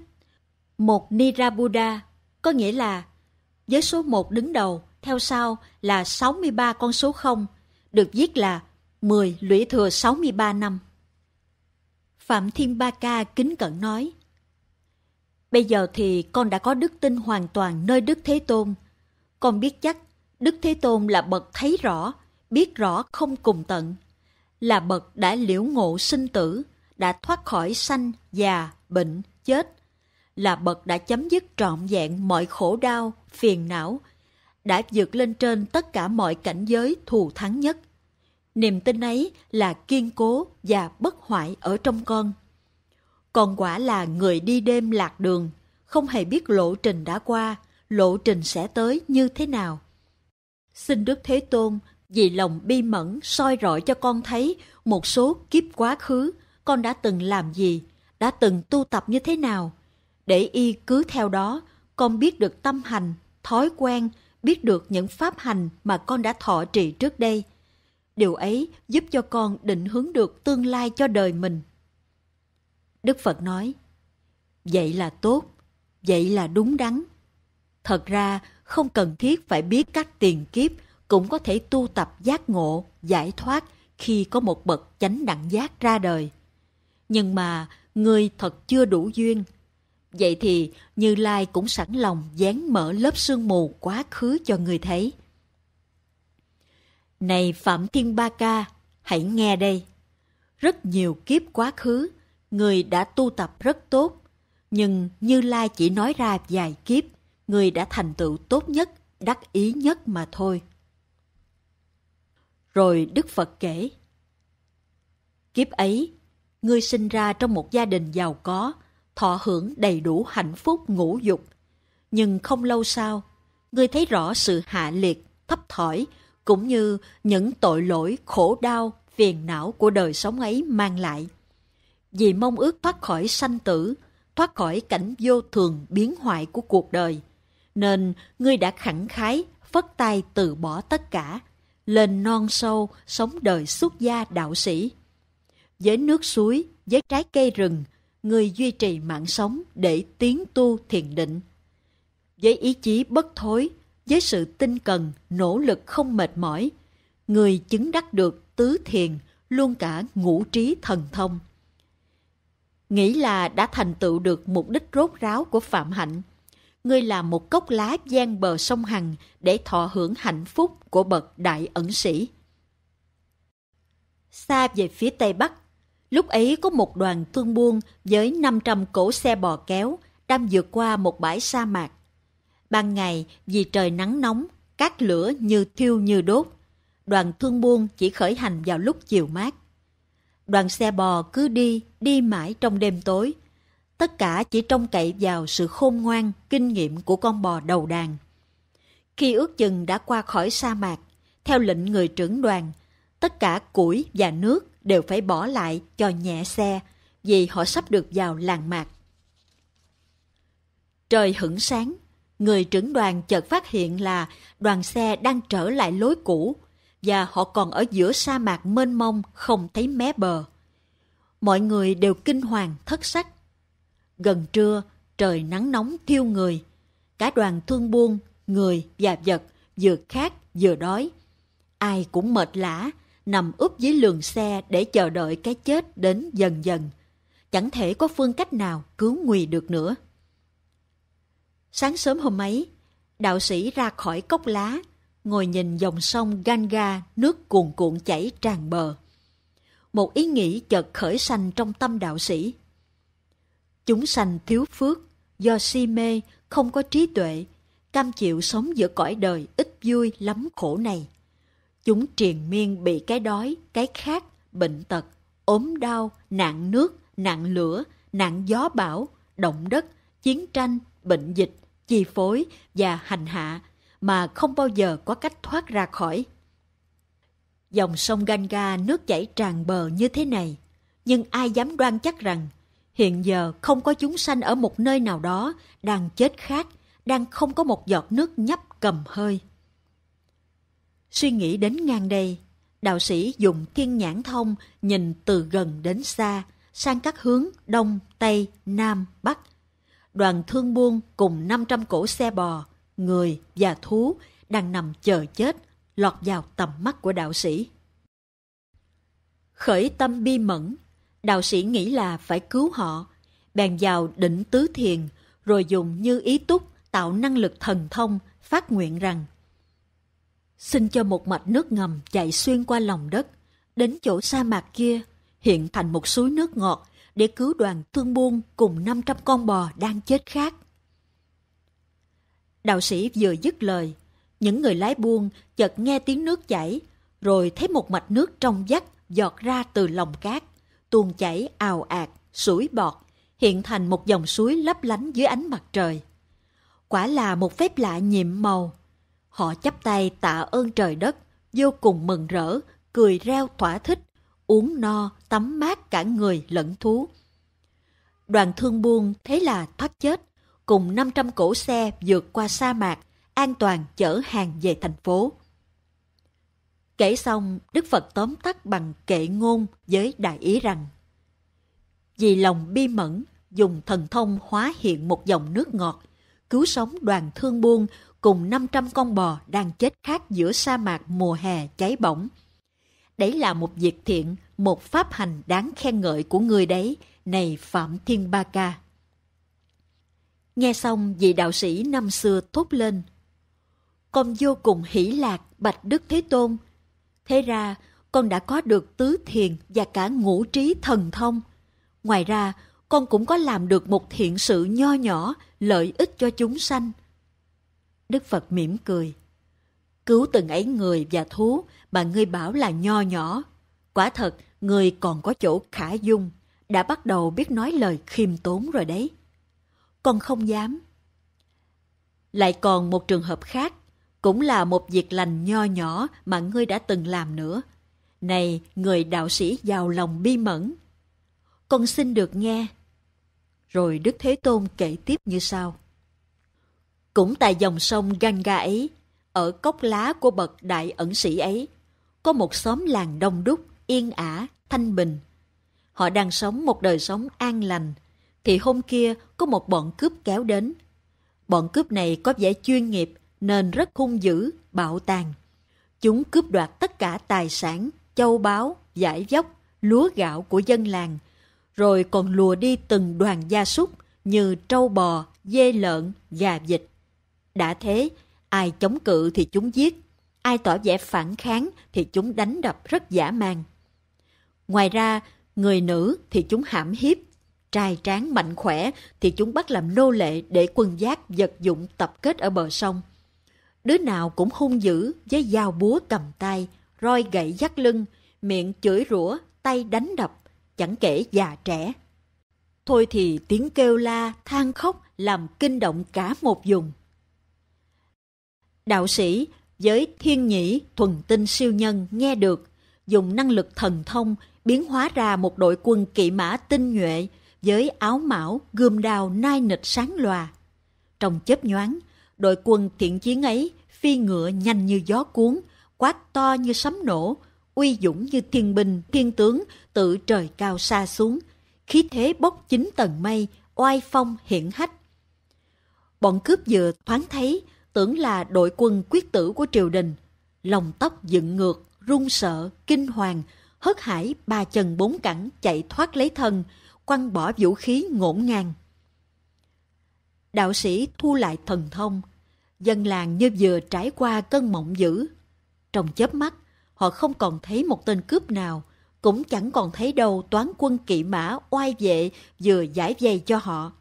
Một Nirabuddha có nghĩa là với số 1 đứng đầu, theo sau là 63 con số 0, được viết là 10 lũy thừa 63 năm. Phạm Thiên Ba Ca kính cẩn nói, Bây giờ thì con đã có đức tin hoàn toàn nơi Đức Thế Tôn. Con biết chắc, Đức Thế Tôn là bậc thấy rõ, biết rõ không cùng tận. Là bậc đã liễu ngộ sinh tử, đã thoát khỏi sanh, già, bệnh, chết. Là bậc đã chấm dứt trọn vẹn mọi khổ đau, phiền não, đã vượt lên trên tất cả mọi cảnh giới thù thắng nhất. Niềm tin ấy là kiên cố và bất hoại ở trong con. Còn quả là người đi đêm lạc đường, không hề biết lộ trình đã qua, lộ trình sẽ tới như thế nào. Xin Đức Thế Tôn vì lòng bi mẫn soi rọi cho con thấy một số kiếp quá khứ con đã từng làm gì, đã từng tu tập như thế nào. Để y cứ theo đó, con biết được tâm hành, thói quen, biết được những pháp hành mà con đã thọ trì trước đây. Điều ấy giúp cho con định hướng được tương lai cho đời mình. Đức Phật nói, vậy là tốt, vậy là đúng đắn. Thật ra, không cần thiết phải biết các tiền kiếp cũng có thể tu tập giác ngộ, giải thoát khi có một bậc chánh đẳng giác ra đời. Nhưng mà người thật chưa đủ duyên. Vậy thì Như Lai cũng sẵn lòng dán mở lớp sương mù quá khứ cho người thấy. Này Phạm Thiên Ba Ca, hãy nghe đây. Rất nhiều kiếp quá khứ, người đã tu tập rất tốt, nhưng Như Lai chỉ nói ra vài kiếp, người đã thành tựu tốt nhất, đắc ý nhất mà thôi. Rồi Đức Phật kể, Kiếp ấy, ngươi sinh ra trong một gia đình giàu có, thọ hưởng đầy đủ hạnh phúc ngũ dục. Nhưng không lâu sau, ngươi thấy rõ sự hạ liệt, thấp thỏi, cũng như những tội lỗi, khổ đau, phiền não của đời sống ấy mang lại vì mong ước thoát khỏi sanh tử, thoát khỏi cảnh vô thường biến hoại của cuộc đời. Nên ngươi đã khẳng khái, phất tay từ bỏ tất cả, lên non sâu, sống đời xuất gia đạo sĩ. Với nước suối, với trái cây rừng, ngươi duy trì mạng sống để tiến tu thiền định. Với ý chí bất thối, với sự tinh cần, nỗ lực không mệt mỏi, người chứng đắc được tứ thiền, luôn cả ngũ trí thần thông nghĩ là đã thành tựu được mục đích rốt ráo của Phạm Hạnh. Ngươi là một cốc lá gian bờ sông Hằng để thọ hưởng hạnh phúc của bậc đại ẩn sĩ. Xa về phía Tây Bắc, lúc ấy có một đoàn thương buôn với 500 cỗ xe bò kéo đang vượt qua một bãi sa mạc. Ban ngày, vì trời nắng nóng, các lửa như thiêu như đốt. Đoàn thương buôn chỉ khởi hành vào lúc chiều mát Đoàn xe bò cứ đi, đi mãi trong đêm tối. Tất cả chỉ trông cậy vào sự khôn ngoan, kinh nghiệm của con bò đầu đàn. Khi ước chừng đã qua khỏi sa mạc, theo lệnh người trưởng đoàn, tất cả củi và nước đều phải bỏ lại cho nhẹ xe vì họ sắp được vào làng mạc. Trời hửng sáng, người trưởng đoàn chợt phát hiện là đoàn xe đang trở lại lối cũ, và họ còn ở giữa sa mạc mênh mông không thấy mé bờ. Mọi người đều kinh hoàng thất sắc. Gần trưa, trời nắng nóng thiêu người. Cả đoàn thương buôn, người và vật vừa khát vừa đói. Ai cũng mệt lã, nằm úp dưới lường xe để chờ đợi cái chết đến dần dần. Chẳng thể có phương cách nào cứu nguy được nữa. Sáng sớm hôm ấy, đạo sĩ ra khỏi cốc lá ngồi nhìn dòng sông Ganga nước cuồn cuộn chảy tràn bờ. Một ý nghĩ chợt khởi sanh trong tâm đạo sĩ. Chúng sanh thiếu phước, do si mê, không có trí tuệ, cam chịu sống giữa cõi đời ít vui lắm khổ này. Chúng triền miên bị cái đói, cái khát, bệnh tật, ốm đau, nạn nước, nạn lửa, nạn gió bão, động đất, chiến tranh, bệnh dịch, chi phối và hành hạ mà không bao giờ có cách thoát ra khỏi. Dòng sông Ganga nước chảy tràn bờ như thế này, nhưng ai dám đoan chắc rằng hiện giờ không có chúng sanh ở một nơi nào đó đang chết khát, đang không có một giọt nước nhấp cầm hơi. Suy nghĩ đến ngang đây, đạo sĩ dùng thiên nhãn thông nhìn từ gần đến xa, sang các hướng đông, tây, nam, bắc. Đoàn thương buôn cùng 500 cổ xe bò, người và thú đang nằm chờ chết, lọt vào tầm mắt của đạo sĩ. Khởi tâm bi mẫn, đạo sĩ nghĩ là phải cứu họ, bèn vào định tứ thiền, rồi dùng như ý túc tạo năng lực thần thông, phát nguyện rằng Xin cho một mạch nước ngầm chạy xuyên qua lòng đất, đến chỗ sa mạc kia, hiện thành một suối nước ngọt để cứu đoàn thương buôn cùng 500 con bò đang chết khác Đạo sĩ vừa dứt lời, những người lái buôn chợt nghe tiếng nước chảy, rồi thấy một mạch nước trong vắt giọt ra từ lòng cát, tuôn chảy ào ạt, sủi bọt, hiện thành một dòng suối lấp lánh dưới ánh mặt trời. Quả là một phép lạ nhiệm màu. Họ chắp tay tạ ơn trời đất, vô cùng mừng rỡ, cười reo thỏa thích, uống no, tắm mát cả người lẫn thú. Đoàn thương buôn thế là thoát chết cùng 500 cổ xe vượt qua sa mạc, an toàn chở hàng về thành phố. Kể xong, Đức Phật tóm tắt bằng kệ ngôn với đại ý rằng Vì lòng bi mẫn, dùng thần thông hóa hiện một dòng nước ngọt, cứu sống đoàn thương buôn cùng 500 con bò đang chết khát giữa sa mạc mùa hè cháy bỏng. Đấy là một việc thiện, một pháp hành đáng khen ngợi của người đấy, này Phạm Thiên Ba Ca. Nghe xong vị đạo sĩ năm xưa thốt lên. Con vô cùng hỷ lạc bạch Đức Thế Tôn. Thế ra con đã có được tứ thiền và cả ngũ trí thần thông. Ngoài ra con cũng có làm được một thiện sự nho nhỏ lợi ích cho chúng sanh. Đức Phật mỉm cười. Cứu từng ấy người và thú mà ngươi bảo là nho nhỏ. Quả thật, người còn có chỗ khả dung, đã bắt đầu biết nói lời khiêm tốn rồi đấy con không dám. Lại còn một trường hợp khác, cũng là một việc lành nho nhỏ mà ngươi đã từng làm nữa. Này, người đạo sĩ giàu lòng bi mẫn. Con xin được nghe. Rồi Đức Thế Tôn kể tiếp như sau. Cũng tại dòng sông Ganga ấy, ở cốc lá của bậc đại ẩn sĩ ấy, có một xóm làng đông đúc, yên ả, thanh bình. Họ đang sống một đời sống an lành, thì hôm kia có một bọn cướp kéo đến. Bọn cướp này có vẻ chuyên nghiệp nên rất hung dữ, bạo tàn. Chúng cướp đoạt tất cả tài sản, châu báu, giải dốc, lúa gạo của dân làng, rồi còn lùa đi từng đoàn gia súc như trâu bò, dê lợn, gà vịt. Đã thế, ai chống cự thì chúng giết, ai tỏ vẻ phản kháng thì chúng đánh đập rất dã man. Ngoài ra, người nữ thì chúng hãm hiếp, trai tráng mạnh khỏe thì chúng bắt làm nô lệ để quân giác vật dụng tập kết ở bờ sông. Đứa nào cũng hung dữ với dao búa cầm tay, roi gậy dắt lưng, miệng chửi rủa, tay đánh đập, chẳng kể già trẻ. Thôi thì tiếng kêu la, than khóc làm kinh động cả một vùng. Đạo sĩ với thiên nhĩ thuần tinh siêu nhân nghe được, dùng năng lực thần thông biến hóa ra một đội quân kỵ mã tinh nhuệ, với áo mão gươm đao nai nịch sáng loà Trong chớp nhoáng, đội quân thiện chiến ấy phi ngựa nhanh như gió cuốn, quát to như sấm nổ, uy dũng như thiên binh, thiên tướng tự trời cao xa xuống, khí thế bốc chín tầng mây, oai phong hiển hách. Bọn cướp vừa thoáng thấy, tưởng là đội quân quyết tử của triều đình, lòng tóc dựng ngược, run sợ, kinh hoàng, hớt hải ba chân bốn cẳng chạy thoát lấy thân, quăng bỏ vũ khí ngổn ngang. Đạo sĩ thu lại thần thông, dân làng như vừa trải qua cơn mộng dữ. Trong chớp mắt, họ không còn thấy một tên cướp nào, cũng chẳng còn thấy đâu toán quân kỵ mã oai vệ vừa giải dây cho họ.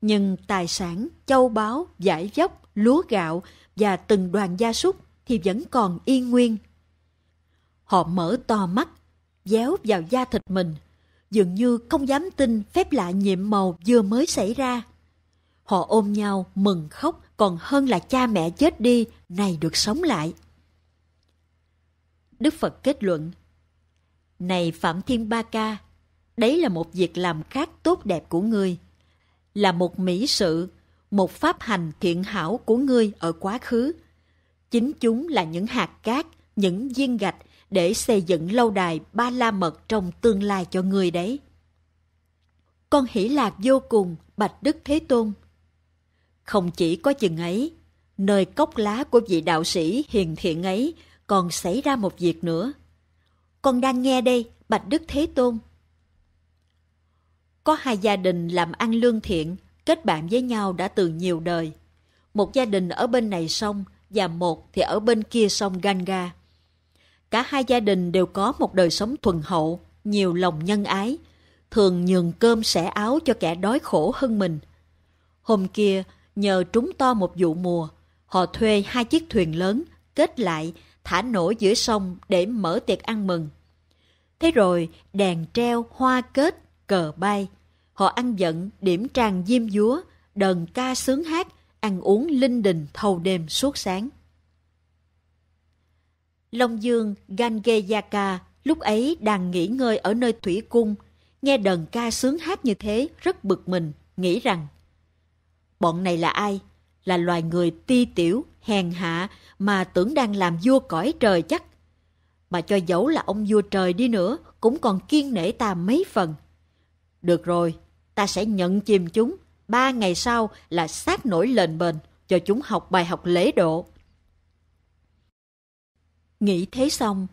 Nhưng tài sản, châu báu, giải dốc, lúa gạo và từng đoàn gia súc thì vẫn còn y nguyên. Họ mở to mắt, déo vào da thịt mình, dường như không dám tin phép lạ nhiệm màu vừa mới xảy ra. Họ ôm nhau, mừng khóc còn hơn là cha mẹ chết đi, này được sống lại. Đức Phật kết luận Này Phạm Thiên Ba Ca, đấy là một việc làm khác tốt đẹp của ngươi, là một mỹ sự, một pháp hành thiện hảo của ngươi ở quá khứ. Chính chúng là những hạt cát, những viên gạch để xây dựng lâu đài Ba La Mật trong tương lai cho người đấy. Con hỷ lạc vô cùng, Bạch Đức Thế Tôn. Không chỉ có chừng ấy, nơi cốc lá của vị đạo sĩ hiền thiện ấy còn xảy ra một việc nữa. Con đang nghe đây, Bạch Đức Thế Tôn. Có hai gia đình làm ăn lương thiện, kết bạn với nhau đã từ nhiều đời. Một gia đình ở bên này sông và một thì ở bên kia sông Ganga. Cả hai gia đình đều có một đời sống thuần hậu, nhiều lòng nhân ái, thường nhường cơm sẻ áo cho kẻ đói khổ hơn mình. Hôm kia, nhờ trúng to một vụ mùa, họ thuê hai chiếc thuyền lớn, kết lại, thả nổi giữa sông để mở tiệc ăn mừng. Thế rồi, đèn treo, hoa kết, cờ bay. Họ ăn giận, điểm tràng diêm dúa, đờn ca sướng hát, ăn uống linh đình thâu đêm suốt sáng. Long Dương Gangeyaka lúc ấy đang nghỉ ngơi ở nơi thủy cung, nghe đờn ca sướng hát như thế rất bực mình, nghĩ rằng Bọn này là ai? Là loài người ti tiểu, hèn hạ mà tưởng đang làm vua cõi trời chắc. Mà cho dẫu là ông vua trời đi nữa cũng còn kiên nể ta mấy phần. Được rồi, ta sẽ nhận chìm chúng. Ba ngày sau là sát nổi lên bền cho chúng học bài học lễ độ. Nghĩ thế xong,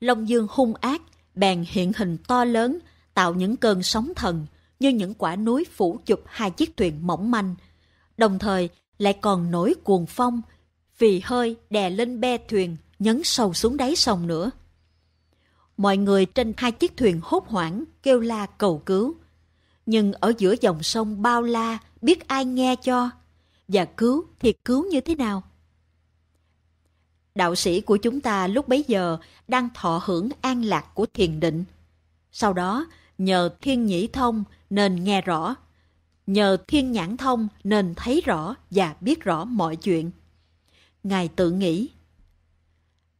Long Dương hung ác, bèn hiện hình to lớn, tạo những cơn sóng thần, như những quả núi phủ chụp hai chiếc thuyền mỏng manh. Đồng thời lại còn nổi cuồng phong, vì hơi đè lên be thuyền, nhấn sâu xuống đáy sông nữa. Mọi người trên hai chiếc thuyền hốt hoảng, kêu la cầu cứu. Nhưng ở giữa dòng sông bao la, biết ai nghe cho. Và cứu thì cứu như thế nào? đạo sĩ của chúng ta lúc bấy giờ đang thọ hưởng an lạc của thiền định. Sau đó, nhờ thiên nhĩ thông nên nghe rõ, nhờ thiên nhãn thông nên thấy rõ và biết rõ mọi chuyện. Ngài tự nghĩ,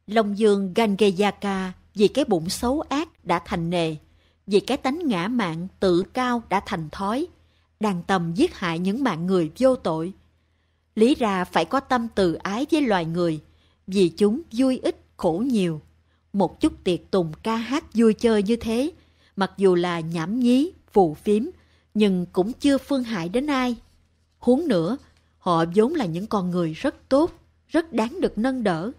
Long Dương Gangeyaka vì cái bụng xấu ác đã thành nề, vì cái tánh ngã mạng tự cao đã thành thói, đang tầm giết hại những mạng người vô tội. Lý ra phải có tâm từ ái với loài người – vì chúng vui ít khổ nhiều. Một chút tiệc tùng ca hát vui chơi như thế, mặc dù là nhảm nhí, phù phiếm, nhưng cũng chưa phương hại đến ai. Huống nữa, họ vốn là những con người rất tốt, rất đáng được nâng đỡ.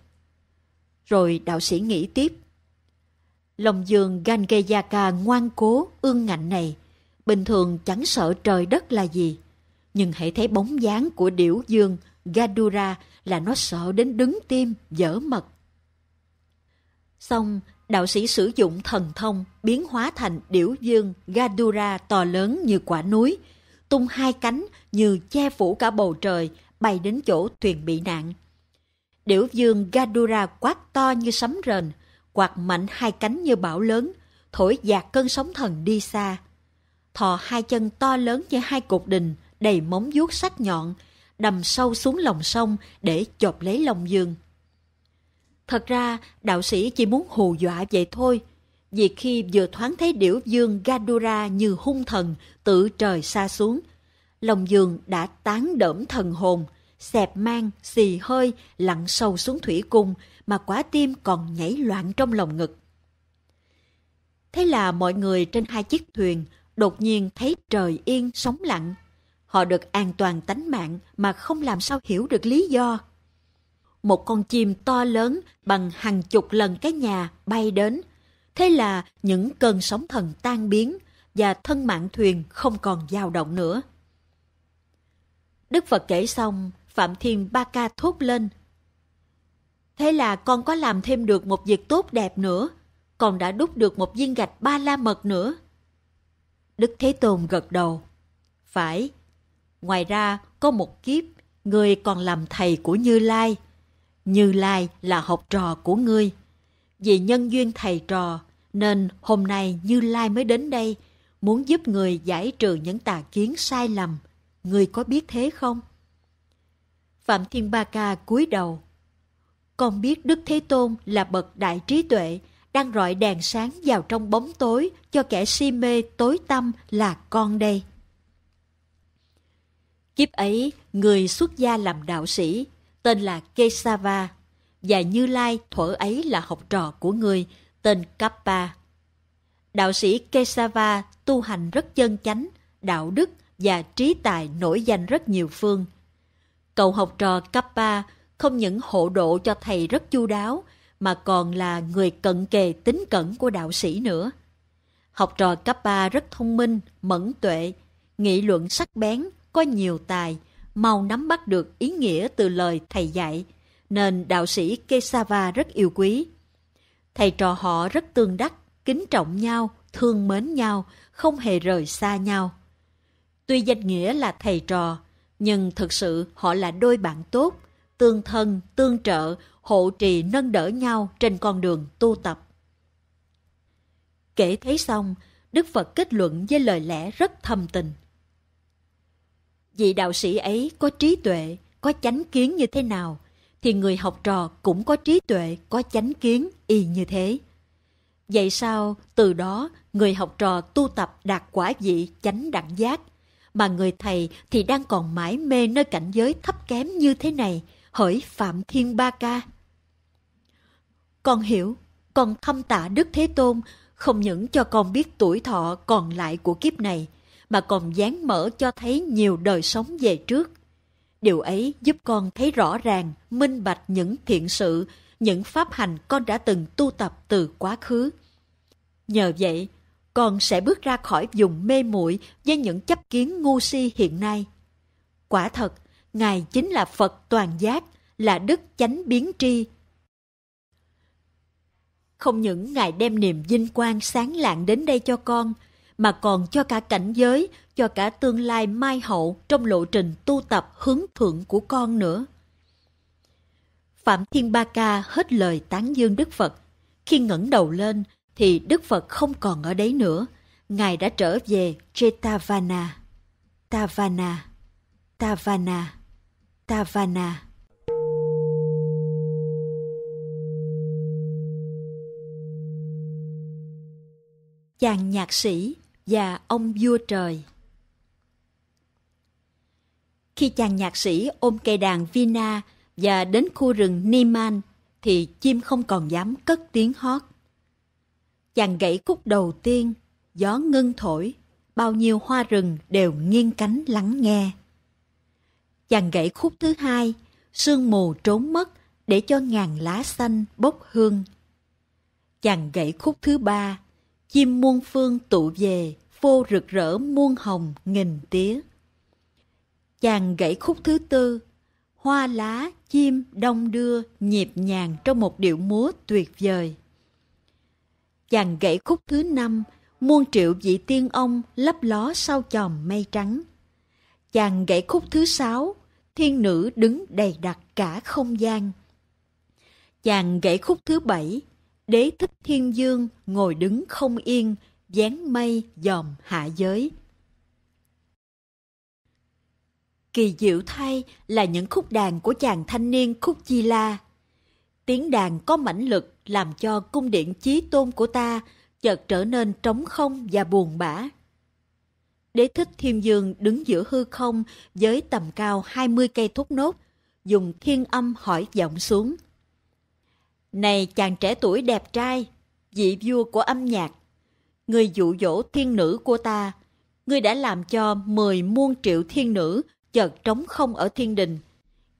Rồi đạo sĩ nghĩ tiếp. Lòng giường Gangeyaka ngoan cố, ương ngạnh này, bình thường chẳng sợ trời đất là gì. Nhưng hãy thấy bóng dáng của điểu dương Gadura là nó sợ đến đứng tim, dở mật. Xong, đạo sĩ sử dụng thần thông biến hóa thành điểu dương Gadura to lớn như quả núi, tung hai cánh như che phủ cả bầu trời bay đến chỗ thuyền bị nạn. Điểu dương Gadura quát to như sấm rền, quạt mạnh hai cánh như bão lớn, thổi dạt cơn sóng thần đi xa. Thò hai chân to lớn như hai cột đình, đầy móng vuốt sắc nhọn, đầm sâu xuống lòng sông để chộp lấy Long Dương. Thật ra, đạo sĩ chỉ muốn hù dọa vậy thôi, vì khi vừa thoáng thấy điểu dương Gadura như hung thần tự trời xa xuống, lòng Dương đã tán đỡm thần hồn, xẹp mang, xì hơi, lặn sâu xuống thủy cung mà quả tim còn nhảy loạn trong lòng ngực. Thế là mọi người trên hai chiếc thuyền đột nhiên thấy trời yên sóng lặng Họ được an toàn tánh mạng mà không làm sao hiểu được lý do. Một con chim to lớn bằng hàng chục lần cái nhà bay đến. Thế là những cơn sóng thần tan biến và thân mạng thuyền không còn dao động nữa. Đức Phật kể xong, Phạm Thiên Ba Ca thốt lên. Thế là con có làm thêm được một việc tốt đẹp nữa, còn đã đúc được một viên gạch ba la mật nữa. Đức Thế Tôn gật đầu. Phải, Ngoài ra, có một kiếp, người còn làm thầy của Như Lai. Như Lai là học trò của ngươi. Vì nhân duyên thầy trò, nên hôm nay Như Lai mới đến đây, muốn giúp người giải trừ những tà kiến sai lầm. Ngươi có biết thế không? Phạm Thiên Ba Ca cúi đầu. Con biết Đức Thế Tôn là bậc đại trí tuệ, đang rọi đèn sáng vào trong bóng tối cho kẻ si mê tối tâm là con đây. Kiếp ấy, người xuất gia làm đạo sĩ, tên là Kesava, và Như Lai thuở ấy là học trò của người, tên Kappa. Đạo sĩ Kesava tu hành rất chân chánh, đạo đức và trí tài nổi danh rất nhiều phương. Cậu học trò Kappa không những hộ độ cho thầy rất chu đáo, mà còn là người cận kề tính cẩn của đạo sĩ nữa. Học trò Kappa rất thông minh, mẫn tuệ, nghị luận sắc bén, có nhiều tài, mau nắm bắt được ý nghĩa từ lời thầy dạy, nên đạo sĩ Kesava rất yêu quý. Thầy trò họ rất tương đắc, kính trọng nhau, thương mến nhau, không hề rời xa nhau. Tuy danh nghĩa là thầy trò, nhưng thực sự họ là đôi bạn tốt, tương thân, tương trợ, hộ trì nâng đỡ nhau trên con đường tu tập. Kể thấy xong, Đức Phật kết luận với lời lẽ rất thâm tình vị đạo sĩ ấy có trí tuệ, có chánh kiến như thế nào, thì người học trò cũng có trí tuệ, có chánh kiến y như thế. Vậy sao từ đó người học trò tu tập đạt quả vị chánh đẳng giác, mà người thầy thì đang còn mãi mê nơi cảnh giới thấp kém như thế này, hỡi Phạm Thiên Ba Ca. Con hiểu, con thâm tạ Đức Thế Tôn không những cho con biết tuổi thọ còn lại của kiếp này – mà còn dán mở cho thấy nhiều đời sống về trước. Điều ấy giúp con thấy rõ ràng, minh bạch những thiện sự, những pháp hành con đã từng tu tập từ quá khứ. Nhờ vậy, con sẽ bước ra khỏi vùng mê muội với những chấp kiến ngu si hiện nay. Quả thật, Ngài chính là Phật toàn giác, là Đức Chánh Biến Tri. Không những Ngài đem niềm vinh quang sáng lạng đến đây cho con, mà còn cho cả cảnh giới, cho cả tương lai mai hậu trong lộ trình tu tập hướng thượng của con nữa. Phạm Thiên Ba Ca hết lời tán dương Đức Phật. Khi ngẩng đầu lên thì Đức Phật không còn ở đấy nữa. Ngài đã trở về Chetavana. Tavana. Tavana. Tavana. Chàng nhạc sĩ và ông vua trời. Khi chàng nhạc sĩ ôm cây đàn Vina và đến khu rừng Niman, thì chim không còn dám cất tiếng hót. Chàng gãy khúc đầu tiên, gió ngưng thổi, bao nhiêu hoa rừng đều nghiêng cánh lắng nghe. Chàng gãy khúc thứ hai, sương mù trốn mất để cho ngàn lá xanh bốc hương. Chàng gãy khúc thứ ba, chim muôn phương tụ về, vô rực rỡ muôn hồng nghìn tía. Chàng gãy khúc thứ tư, hoa lá, chim đông đưa nhịp nhàng trong một điệu múa tuyệt vời. Chàng gãy khúc thứ năm, muôn triệu vị tiên ông lấp ló sau chòm mây trắng. Chàng gãy khúc thứ sáu, thiên nữ đứng đầy đặt cả không gian. Chàng gãy khúc thứ bảy, Đế thích thiên dương ngồi đứng không yên, dán mây dòm hạ giới. Kỳ diệu thay là những khúc đàn của chàng thanh niên khúc chi la. Tiếng đàn có mãnh lực làm cho cung điện chí tôn của ta chợt trở nên trống không và buồn bã. Đế thích thiên dương đứng giữa hư không với tầm cao 20 cây thốt nốt, dùng thiên âm hỏi giọng xuống – này chàng trẻ tuổi đẹp trai, vị vua của âm nhạc, người dụ dỗ thiên nữ của ta, người đã làm cho mười muôn triệu thiên nữ chợt trống không ở thiên đình.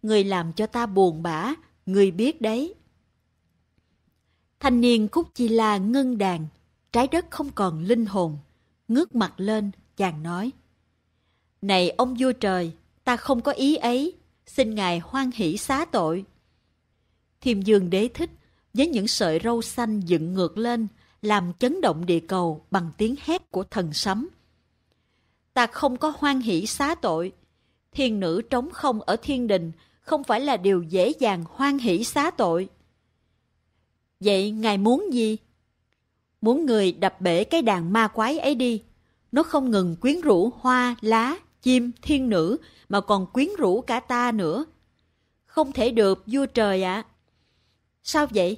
người làm cho ta buồn bã, người biết đấy. Thanh niên khúc Chi La ngân đàn, trái đất không còn linh hồn. Ngước mặt lên, chàng nói. Này ông vua trời, ta không có ý ấy, xin ngài hoan hỷ xá tội. Thiềm dương đế thích, với những sợi râu xanh dựng ngược lên, làm chấn động địa cầu bằng tiếng hét của thần sấm. Ta không có hoan hỷ xá tội. Thiên nữ trống không ở thiên đình không phải là điều dễ dàng hoan hỷ xá tội. Vậy ngài muốn gì? Muốn người đập bể cái đàn ma quái ấy đi. Nó không ngừng quyến rũ hoa, lá, chim, thiên nữ mà còn quyến rũ cả ta nữa. Không thể được, vua trời ạ. À. Sao vậy?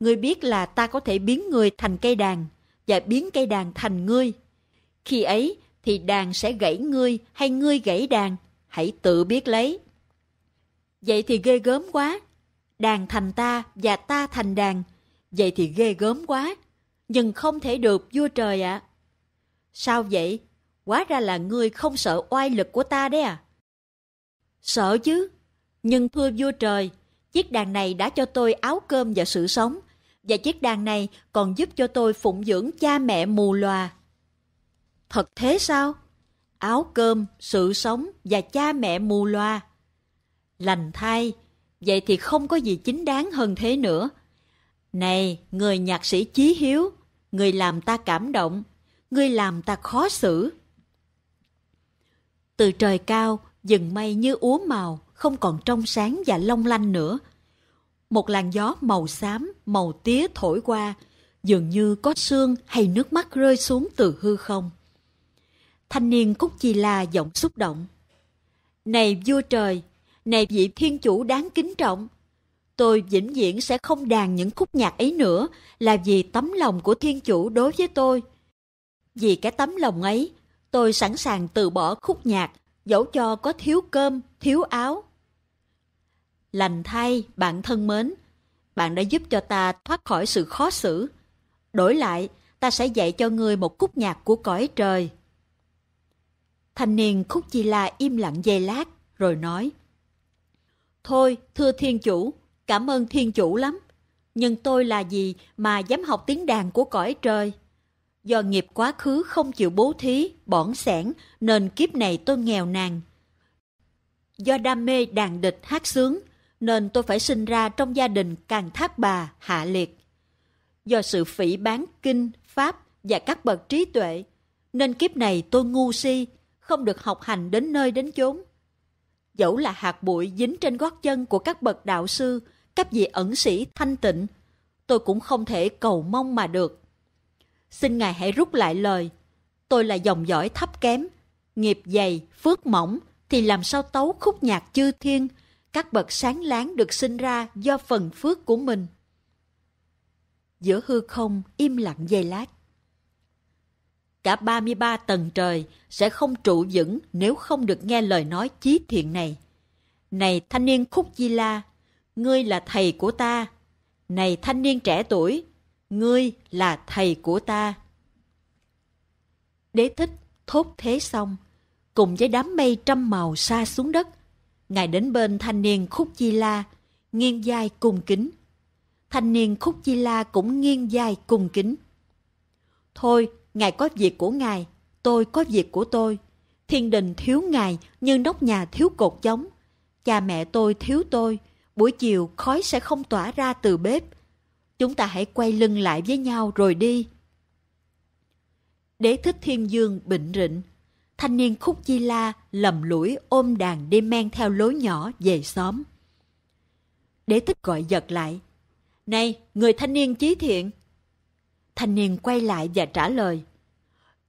Ngươi biết là ta có thể biến ngươi thành cây đàn và biến cây đàn thành ngươi. Khi ấy thì đàn sẽ gãy ngươi hay ngươi gãy đàn. Hãy tự biết lấy. Vậy thì ghê gớm quá. Đàn thành ta và ta thành đàn. Vậy thì ghê gớm quá. Nhưng không thể được vua trời ạ. À. Sao vậy? Quá ra là ngươi không sợ oai lực của ta đấy à? Sợ chứ. Nhưng thưa vua trời, chiếc đàn này đã cho tôi áo cơm và sự sống, và chiếc đàn này còn giúp cho tôi phụng dưỡng cha mẹ mù lòa. Thật thế sao? Áo cơm, sự sống và cha mẹ mù loa. Lành thay, vậy thì không có gì chính đáng hơn thế nữa. Này, người nhạc sĩ Chí Hiếu, người làm ta cảm động, người làm ta khó xử. Từ trời cao, dừng mây như úa màu, không còn trong sáng và long lanh nữa – một làn gió màu xám, màu tía thổi qua, dường như có sương hay nước mắt rơi xuống từ hư không. Thanh niên Cúc Chi La giọng xúc động. Này vua trời, này vị thiên chủ đáng kính trọng, tôi vĩnh viễn sẽ không đàn những khúc nhạc ấy nữa là vì tấm lòng của thiên chủ đối với tôi. Vì cái tấm lòng ấy, tôi sẵn sàng từ bỏ khúc nhạc, dẫu cho có thiếu cơm, thiếu áo, Lành thay, bạn thân mến, bạn đã giúp cho ta thoát khỏi sự khó xử. Đổi lại, ta sẽ dạy cho ngươi một khúc nhạc của cõi trời. Thanh niên Khúc Chi La im lặng giây lát, rồi nói. Thôi, thưa thiên chủ, cảm ơn thiên chủ lắm. Nhưng tôi là gì mà dám học tiếng đàn của cõi trời? Do nghiệp quá khứ không chịu bố thí, bỏng sẻn, nên kiếp này tôi nghèo nàn. Do đam mê đàn địch hát sướng, nên tôi phải sinh ra trong gia đình càng tháp bà, hạ liệt. Do sự phỉ bán kinh, pháp và các bậc trí tuệ, nên kiếp này tôi ngu si, không được học hành đến nơi đến chốn. Dẫu là hạt bụi dính trên gót chân của các bậc đạo sư, các vị ẩn sĩ thanh tịnh, tôi cũng không thể cầu mong mà được. Xin Ngài hãy rút lại lời, tôi là dòng dõi thấp kém, nghiệp dày, phước mỏng, thì làm sao tấu khúc nhạc chư thiên – các bậc sáng láng được sinh ra do phần phước của mình. Giữa hư không im lặng giây lát. Cả 33 tầng trời sẽ không trụ vững nếu không được nghe lời nói chí thiện này. Này thanh niên Khúc chi La, ngươi là thầy của ta. Này thanh niên trẻ tuổi, ngươi là thầy của ta. Đế thích thốt thế xong, cùng với đám mây trăm màu xa xuống đất, Ngài đến bên thanh niên Khúc Chi La, nghiêng vai cung kính. Thanh niên Khúc Chi La cũng nghiêng vai cung kính. Thôi, Ngài có việc của Ngài, tôi có việc của tôi. Thiên đình thiếu Ngài như nóc nhà thiếu cột chống. Cha mẹ tôi thiếu tôi, buổi chiều khói sẽ không tỏa ra từ bếp. Chúng ta hãy quay lưng lại với nhau rồi đi. Đế thích thiên dương bệnh rịnh, thanh niên khúc chi la lầm lũi ôm đàn đi men theo lối nhỏ về xóm. Đế thích gọi giật lại. Này, người thanh niên chí thiện! Thanh niên quay lại và trả lời.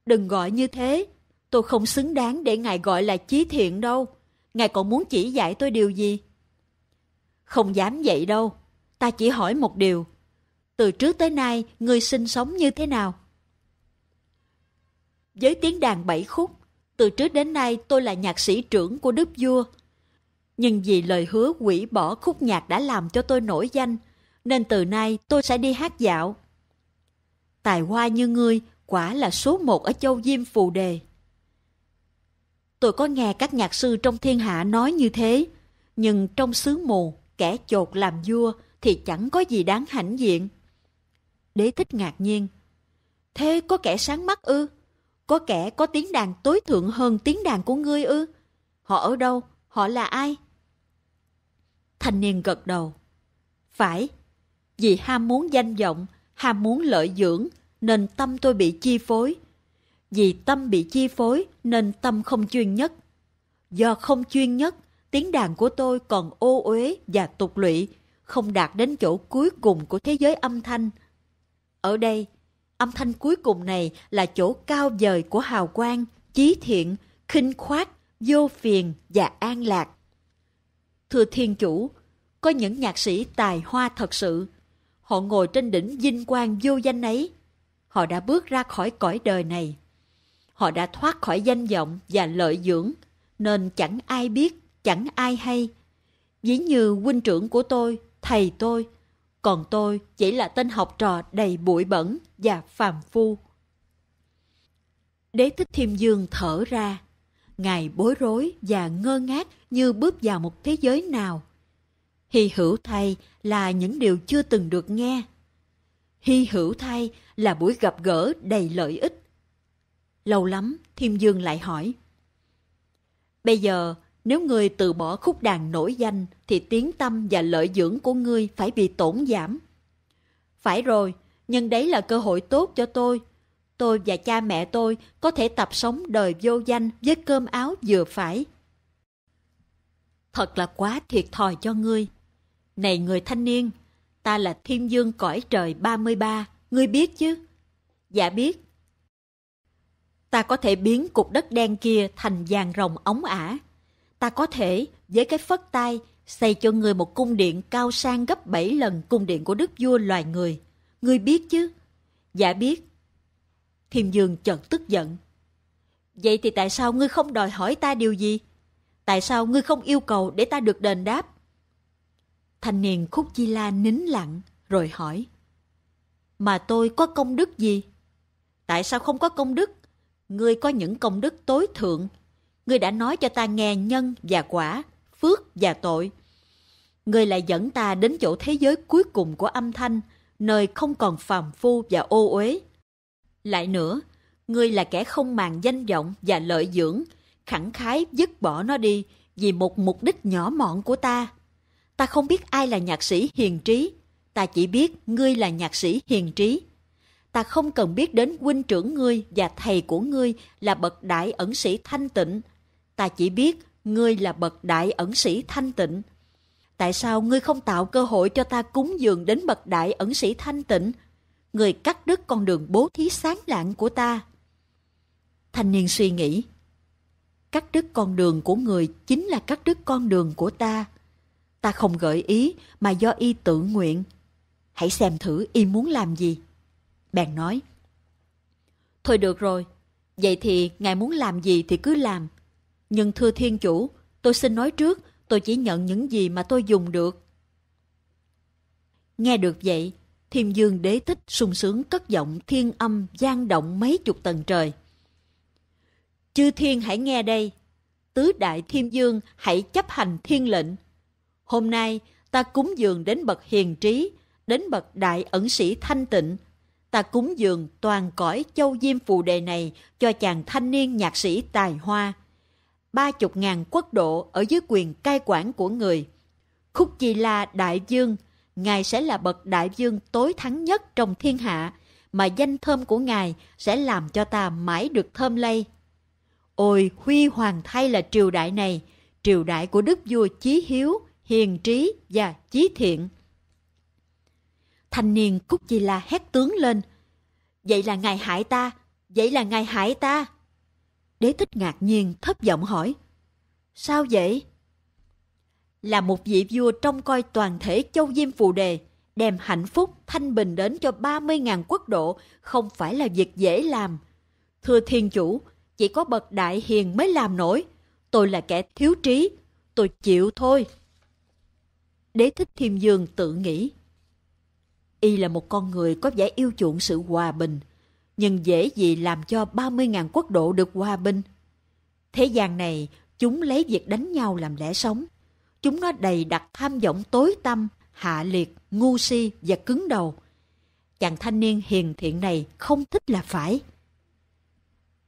Đừng gọi như thế, tôi không xứng đáng để ngài gọi là chí thiện đâu. Ngài còn muốn chỉ dạy tôi điều gì? Không dám vậy đâu, ta chỉ hỏi một điều. Từ trước tới nay, người sinh sống như thế nào? Với tiếng đàn bảy khúc, từ trước đến nay tôi là nhạc sĩ trưởng của đức vua. Nhưng vì lời hứa quỷ bỏ khúc nhạc đã làm cho tôi nổi danh, nên từ nay tôi sẽ đi hát dạo. Tài hoa như ngươi quả là số một ở châu Diêm Phù Đề. Tôi có nghe các nhạc sư trong thiên hạ nói như thế, nhưng trong xứ mù, kẻ chột làm vua thì chẳng có gì đáng hãnh diện. Đế thích ngạc nhiên. Thế có kẻ sáng mắt ư? Có kẻ có tiếng đàn tối thượng hơn tiếng đàn của ngươi ư? Họ ở đâu? Họ là ai? Thanh niên gật đầu. Phải, vì ham muốn danh vọng, ham muốn lợi dưỡng, nên tâm tôi bị chi phối. Vì tâm bị chi phối, nên tâm không chuyên nhất. Do không chuyên nhất, tiếng đàn của tôi còn ô uế và tục lụy, không đạt đến chỗ cuối cùng của thế giới âm thanh. Ở đây, âm thanh cuối cùng này là chỗ cao dời của hào quang, chí thiện, khinh khoát, vô phiền và an lạc. Thưa Thiên Chủ, có những nhạc sĩ tài hoa thật sự. Họ ngồi trên đỉnh vinh quang vô danh ấy. Họ đã bước ra khỏi cõi đời này. Họ đã thoát khỏi danh vọng và lợi dưỡng, nên chẳng ai biết, chẳng ai hay. Dĩ như huynh trưởng của tôi, thầy tôi, còn tôi chỉ là tên học trò đầy bụi bẩn và phàm phu. Đế thích thiêm dương thở ra, ngài bối rối và ngơ ngác như bước vào một thế giới nào. Hy hữu thay là những điều chưa từng được nghe. Hy hữu thay là buổi gặp gỡ đầy lợi ích. Lâu lắm, Thiêm Dương lại hỏi. Bây giờ nếu ngươi từ bỏ khúc đàn nổi danh, thì tiếng tâm và lợi dưỡng của ngươi phải bị tổn giảm. Phải rồi, nhưng đấy là cơ hội tốt cho tôi. Tôi và cha mẹ tôi có thể tập sống đời vô danh với cơm áo vừa phải. Thật là quá thiệt thòi cho ngươi. Này người thanh niên, ta là thiên dương cõi trời 33, ngươi biết chứ? Dạ biết. Ta có thể biến cục đất đen kia thành vàng rồng ống ả, ta có thể với cái phất tay xây cho người một cung điện cao sang gấp 7 lần cung điện của đức vua loài người. Ngươi biết chứ? Dạ biết. Thiềm Dương chợt tức giận. Vậy thì tại sao ngươi không đòi hỏi ta điều gì? Tại sao ngươi không yêu cầu để ta được đền đáp? Thanh niên Khúc Chi La nín lặng rồi hỏi. Mà tôi có công đức gì? Tại sao không có công đức? Ngươi có những công đức tối thượng ngươi đã nói cho ta nghe nhân và quả, phước và tội. Ngươi lại dẫn ta đến chỗ thế giới cuối cùng của âm thanh, nơi không còn phàm phu và ô uế. Lại nữa, ngươi là kẻ không màng danh vọng và lợi dưỡng, khẳng khái dứt bỏ nó đi vì một mục đích nhỏ mọn của ta. Ta không biết ai là nhạc sĩ hiền trí, ta chỉ biết ngươi là nhạc sĩ hiền trí. Ta không cần biết đến huynh trưởng ngươi và thầy của ngươi là bậc đại ẩn sĩ thanh tịnh ta chỉ biết ngươi là bậc đại ẩn sĩ thanh tịnh. Tại sao ngươi không tạo cơ hội cho ta cúng dường đến bậc đại ẩn sĩ thanh tịnh? người cắt đứt con đường bố thí sáng lạng của ta. Thanh niên suy nghĩ, cắt đứt con đường của người chính là cắt đứt con đường của ta. Ta không gợi ý mà do y tự nguyện. Hãy xem thử y muốn làm gì. Bèn nói, Thôi được rồi, vậy thì ngài muốn làm gì thì cứ làm. Nhưng thưa thiên chủ, tôi xin nói trước, tôi chỉ nhận những gì mà tôi dùng được. Nghe được vậy, thiêm dương đế thích sung sướng cất giọng thiên âm gian động mấy chục tầng trời. Chư thiên hãy nghe đây, tứ đại thiêm dương hãy chấp hành thiên lệnh. Hôm nay ta cúng dường đến bậc hiền trí, đến bậc đại ẩn sĩ thanh tịnh. Ta cúng dường toàn cõi châu diêm phù đề này cho chàng thanh niên nhạc sĩ tài hoa, chục ngàn quốc độ ở dưới quyền cai quản của người. Khúc Chi La Đại Dương, Ngài sẽ là bậc đại dương tối thắng nhất trong thiên hạ, mà danh thơm của Ngài sẽ làm cho ta mãi được thơm lây. Ôi huy hoàng thay là triều đại này, triều đại của đức vua chí hiếu, hiền trí và chí thiện. Thanh niên Cúc Chi La hét tướng lên. Vậy là ngài hại ta, vậy là ngài hại ta. Đế thích ngạc nhiên thấp giọng hỏi. Sao vậy? Là một vị vua trông coi toàn thể châu Diêm Phù Đề, đem hạnh phúc, thanh bình đến cho 30.000 quốc độ không phải là việc dễ làm. Thưa Thiên Chủ, chỉ có bậc đại hiền mới làm nổi. Tôi là kẻ thiếu trí, tôi chịu thôi. Đế thích Thiêm Dương tự nghĩ. Y là một con người có vẻ yêu chuộng sự hòa bình, nhưng dễ gì làm cho 30.000 quốc độ được hòa bình. Thế gian này, chúng lấy việc đánh nhau làm lẽ sống. Chúng nó đầy đặt tham vọng tối tâm, hạ liệt, ngu si và cứng đầu. Chàng thanh niên hiền thiện này không thích là phải.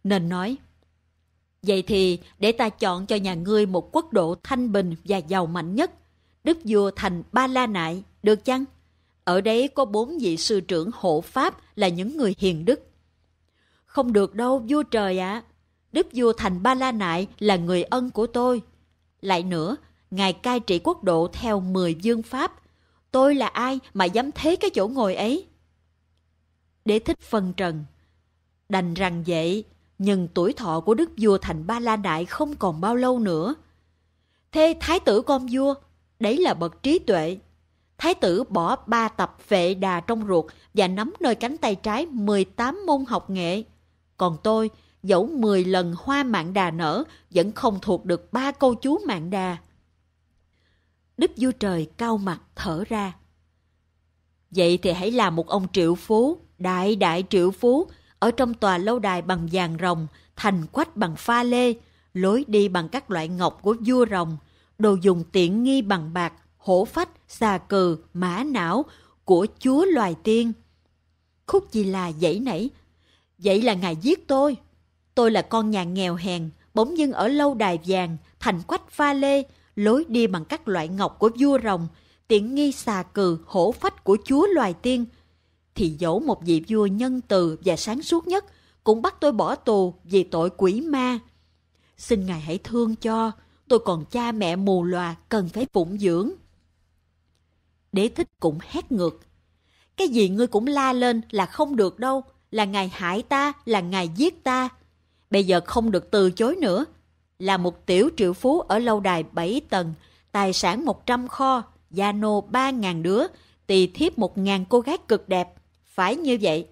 Nên nói, Vậy thì để ta chọn cho nhà ngươi một quốc độ thanh bình và giàu mạnh nhất. Đức vua thành Ba La Nại, được chăng? Ở đấy có bốn vị sư trưởng hộ Pháp là những người hiền đức. Không được đâu, vua trời ạ. À. Đức vua thành Ba La Nại là người ân của tôi. Lại nữa, ngài cai trị quốc độ theo mười dương pháp. Tôi là ai mà dám thế cái chỗ ngồi ấy? Đế thích phân trần. Đành rằng vậy, nhưng tuổi thọ của đức vua thành Ba La Nại không còn bao lâu nữa. Thế thái tử con vua, đấy là bậc trí tuệ. Thái tử bỏ ba tập vệ đà trong ruột và nắm nơi cánh tay trái 18 môn học nghệ. Còn tôi, dẫu 10 lần hoa mạng đà nở, vẫn không thuộc được ba câu chú mạng đà. Đức vua trời cao mặt thở ra. Vậy thì hãy làm một ông triệu phú, đại đại triệu phú, ở trong tòa lâu đài bằng vàng rồng, thành quách bằng pha lê, lối đi bằng các loại ngọc của vua rồng, đồ dùng tiện nghi bằng bạc, hổ phách, xà cừ, mã não của chúa loài tiên. Khúc gì là dãy nảy, Vậy là ngài giết tôi. Tôi là con nhà nghèo hèn, bỗng dưng ở lâu đài vàng, thành quách pha lê, lối đi bằng các loại ngọc của vua rồng, tiện nghi xà cừ, hổ phách của chúa loài tiên. Thì dẫu một vị vua nhân từ và sáng suốt nhất, cũng bắt tôi bỏ tù vì tội quỷ ma. Xin ngài hãy thương cho, tôi còn cha mẹ mù loà cần phải phụng dưỡng. Đế thích cũng hét ngược. Cái gì ngươi cũng la lên là không được đâu, là Ngài hại ta, là Ngài giết ta. Bây giờ không được từ chối nữa. Là một tiểu triệu phú ở lâu đài 7 tầng, tài sản 100 kho, gia nô 3.000 đứa, tỳ thiếp 1.000 cô gái cực đẹp. Phải như vậy.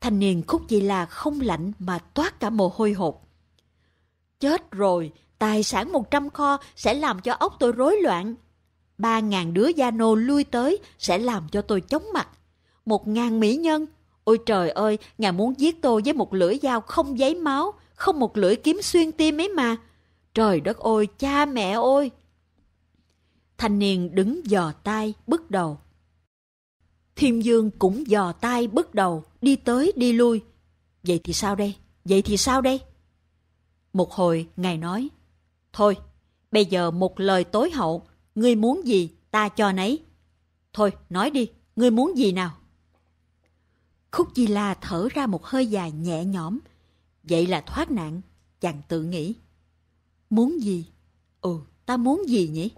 Thanh niên khúc dị là không lạnh mà toát cả mồ hôi hột. Chết rồi, tài sản 100 kho sẽ làm cho ốc tôi rối loạn. 3.000 đứa gia nô lui tới sẽ làm cho tôi chóng mặt. 1.000 mỹ nhân Ôi trời ơi, ngài muốn giết tôi với một lưỡi dao không giấy máu, không một lưỡi kiếm xuyên tim ấy mà. Trời đất ơi, cha mẹ ơi! Thanh niên đứng dò tay, bước đầu. Thiên Dương cũng dò tay bước đầu, đi tới đi lui. Vậy thì sao đây? Vậy thì sao đây? Một hồi, ngài nói. Thôi, bây giờ một lời tối hậu, ngươi muốn gì ta cho nấy. Thôi, nói đi, ngươi muốn gì nào? Khúc Di La thở ra một hơi dài nhẹ nhõm. Vậy là thoát nạn, chàng tự nghĩ. Muốn gì? Ừ, ta muốn gì nhỉ?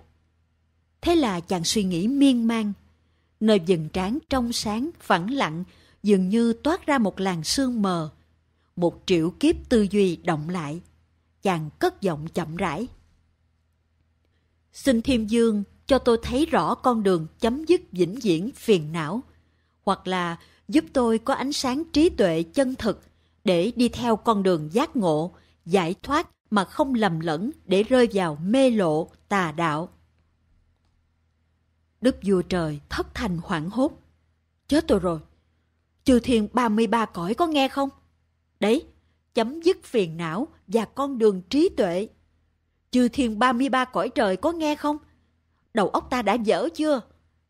Thế là chàng suy nghĩ miên man. Nơi rừng trán trong sáng, phẳng lặng, dường như toát ra một làn sương mờ. Một triệu kiếp tư duy động lại. Chàng cất giọng chậm rãi. Xin Thiêm Dương cho tôi thấy rõ con đường chấm dứt vĩnh viễn phiền não. Hoặc là giúp tôi có ánh sáng trí tuệ chân thực để đi theo con đường giác ngộ, giải thoát mà không lầm lẫn để rơi vào mê lộ, tà đạo. Đức vua trời thất thành hoảng hốt. Chết tôi rồi. Chư thiên 33 cõi có nghe không? Đấy, chấm dứt phiền não và con đường trí tuệ. Chư thiên 33 cõi trời có nghe không? Đầu óc ta đã dở chưa?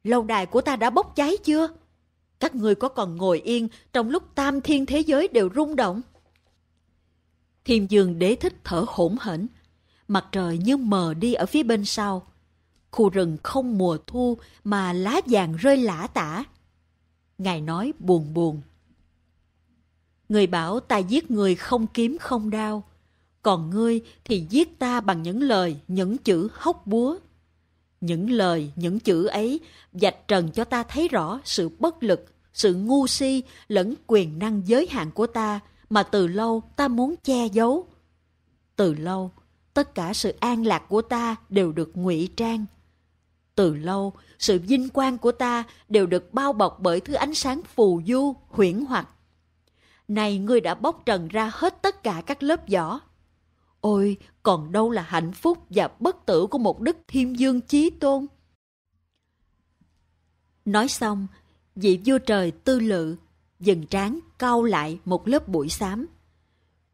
Lâu đài của ta đã bốc cháy chưa? Các ngươi có còn ngồi yên trong lúc tam thiên thế giới đều rung động? Thiên dương đế thích thở hổn hển, mặt trời như mờ đi ở phía bên sau. Khu rừng không mùa thu mà lá vàng rơi lã tả. Ngài nói buồn buồn. Người bảo ta giết người không kiếm không đao, còn ngươi thì giết ta bằng những lời, những chữ hóc búa. Những lời, những chữ ấy dạch trần cho ta thấy rõ sự bất lực, sự ngu si lẫn quyền năng giới hạn của ta mà từ lâu ta muốn che giấu. Từ lâu, tất cả sự an lạc của ta đều được ngụy trang. Từ lâu, sự vinh quang của ta đều được bao bọc bởi thứ ánh sáng phù du, huyễn hoặc. Này ngươi đã bóc trần ra hết tất cả các lớp vỏ, Ôi, còn đâu là hạnh phúc và bất tử của một đức thiên dương chí tôn. Nói xong, vị vua trời tư lự, dần trán cau lại một lớp bụi xám.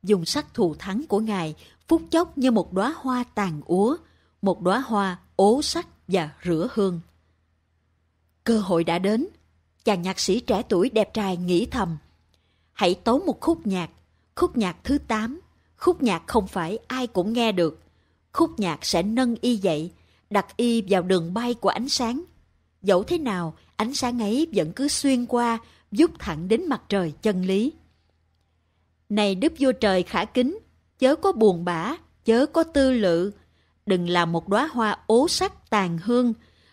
Dùng sắc thù thắng của ngài, phút chốc như một đóa hoa tàn úa, một đóa hoa ố sắc và rửa hương. Cơ hội đã đến, chàng nhạc sĩ trẻ tuổi đẹp trai nghĩ thầm. Hãy tấu một khúc nhạc, khúc nhạc thứ 8 khúc nhạc không phải ai cũng nghe được. Khúc nhạc sẽ nâng y dậy, đặt y vào đường bay của ánh sáng. Dẫu thế nào, ánh sáng ấy vẫn cứ xuyên qua, giúp thẳng đến mặt trời chân lý. Này Đức Vua Trời khả kính, chớ có buồn bã, chớ có tư lự. Đừng là một đóa hoa ố sắc tàn hương,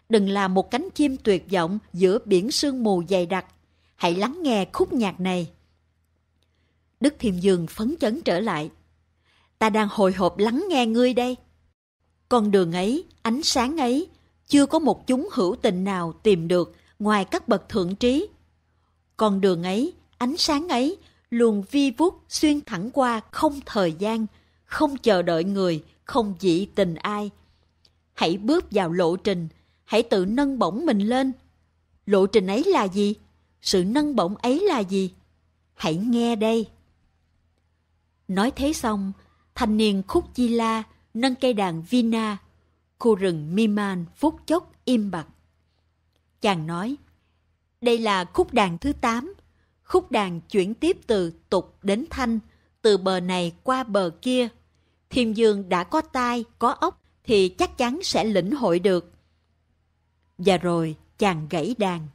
đừng là một cánh chim tuyệt vọng giữa biển sương mù dày đặc. Hãy lắng nghe khúc nhạc này. Đức Thiềm Dương phấn chấn trở lại, ta đang hồi hộp lắng nghe ngươi đây. Con đường ấy, ánh sáng ấy, chưa có một chúng hữu tình nào tìm được ngoài các bậc thượng trí. Con đường ấy, ánh sáng ấy, luồn vi vuốt xuyên thẳng qua không thời gian, không chờ đợi người, không dị tình ai. Hãy bước vào lộ trình, hãy tự nâng bổng mình lên. Lộ trình ấy là gì? Sự nâng bổng ấy là gì? Hãy nghe đây. Nói thế xong, thanh niên khúc chi la nâng cây đàn vina khu rừng miman phút chốc im bặt chàng nói đây là khúc đàn thứ tám Khúc đàn chuyển tiếp từ tục đến thanh, từ bờ này qua bờ kia. thiên dương đã có tai, có ốc thì chắc chắn sẽ lĩnh hội được. Và rồi chàng gãy đàn.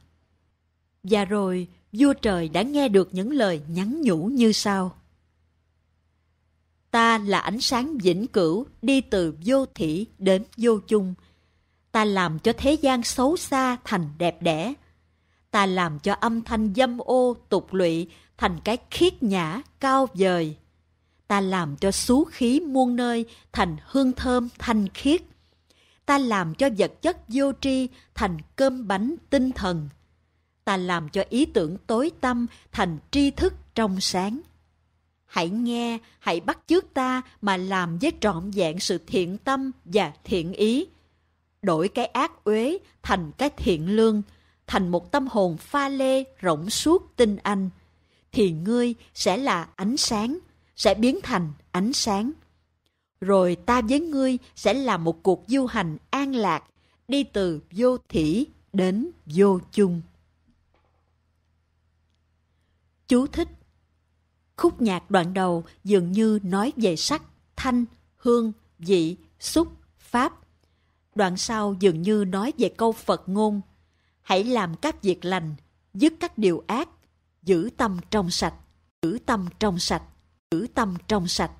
Và rồi vua trời đã nghe được những lời nhắn nhủ như sau. Ta là ánh sáng vĩnh cửu đi từ vô thỉ đến vô chung. Ta làm cho thế gian xấu xa thành đẹp đẽ. Ta làm cho âm thanh dâm ô tục lụy thành cái khiết nhã cao vời. Ta làm cho xú khí muôn nơi thành hương thơm thanh khiết. Ta làm cho vật chất vô tri thành cơm bánh tinh thần. Ta làm cho ý tưởng tối tâm thành tri thức trong sáng hãy nghe, hãy bắt chước ta mà làm với trọn vẹn sự thiện tâm và thiện ý. Đổi cái ác uế thành cái thiện lương, thành một tâm hồn pha lê rỗng suốt tinh anh, thì ngươi sẽ là ánh sáng, sẽ biến thành ánh sáng. Rồi ta với ngươi sẽ là một cuộc du hành an lạc, đi từ vô thủy đến vô chung. Chú thích Khúc nhạc đoạn đầu dường như nói về sắc, thanh, hương, vị, xúc, pháp. Đoạn sau dường như nói về câu Phật ngôn. Hãy làm các việc lành, dứt các điều ác, giữ tâm trong sạch, giữ tâm trong sạch, giữ tâm trong sạch.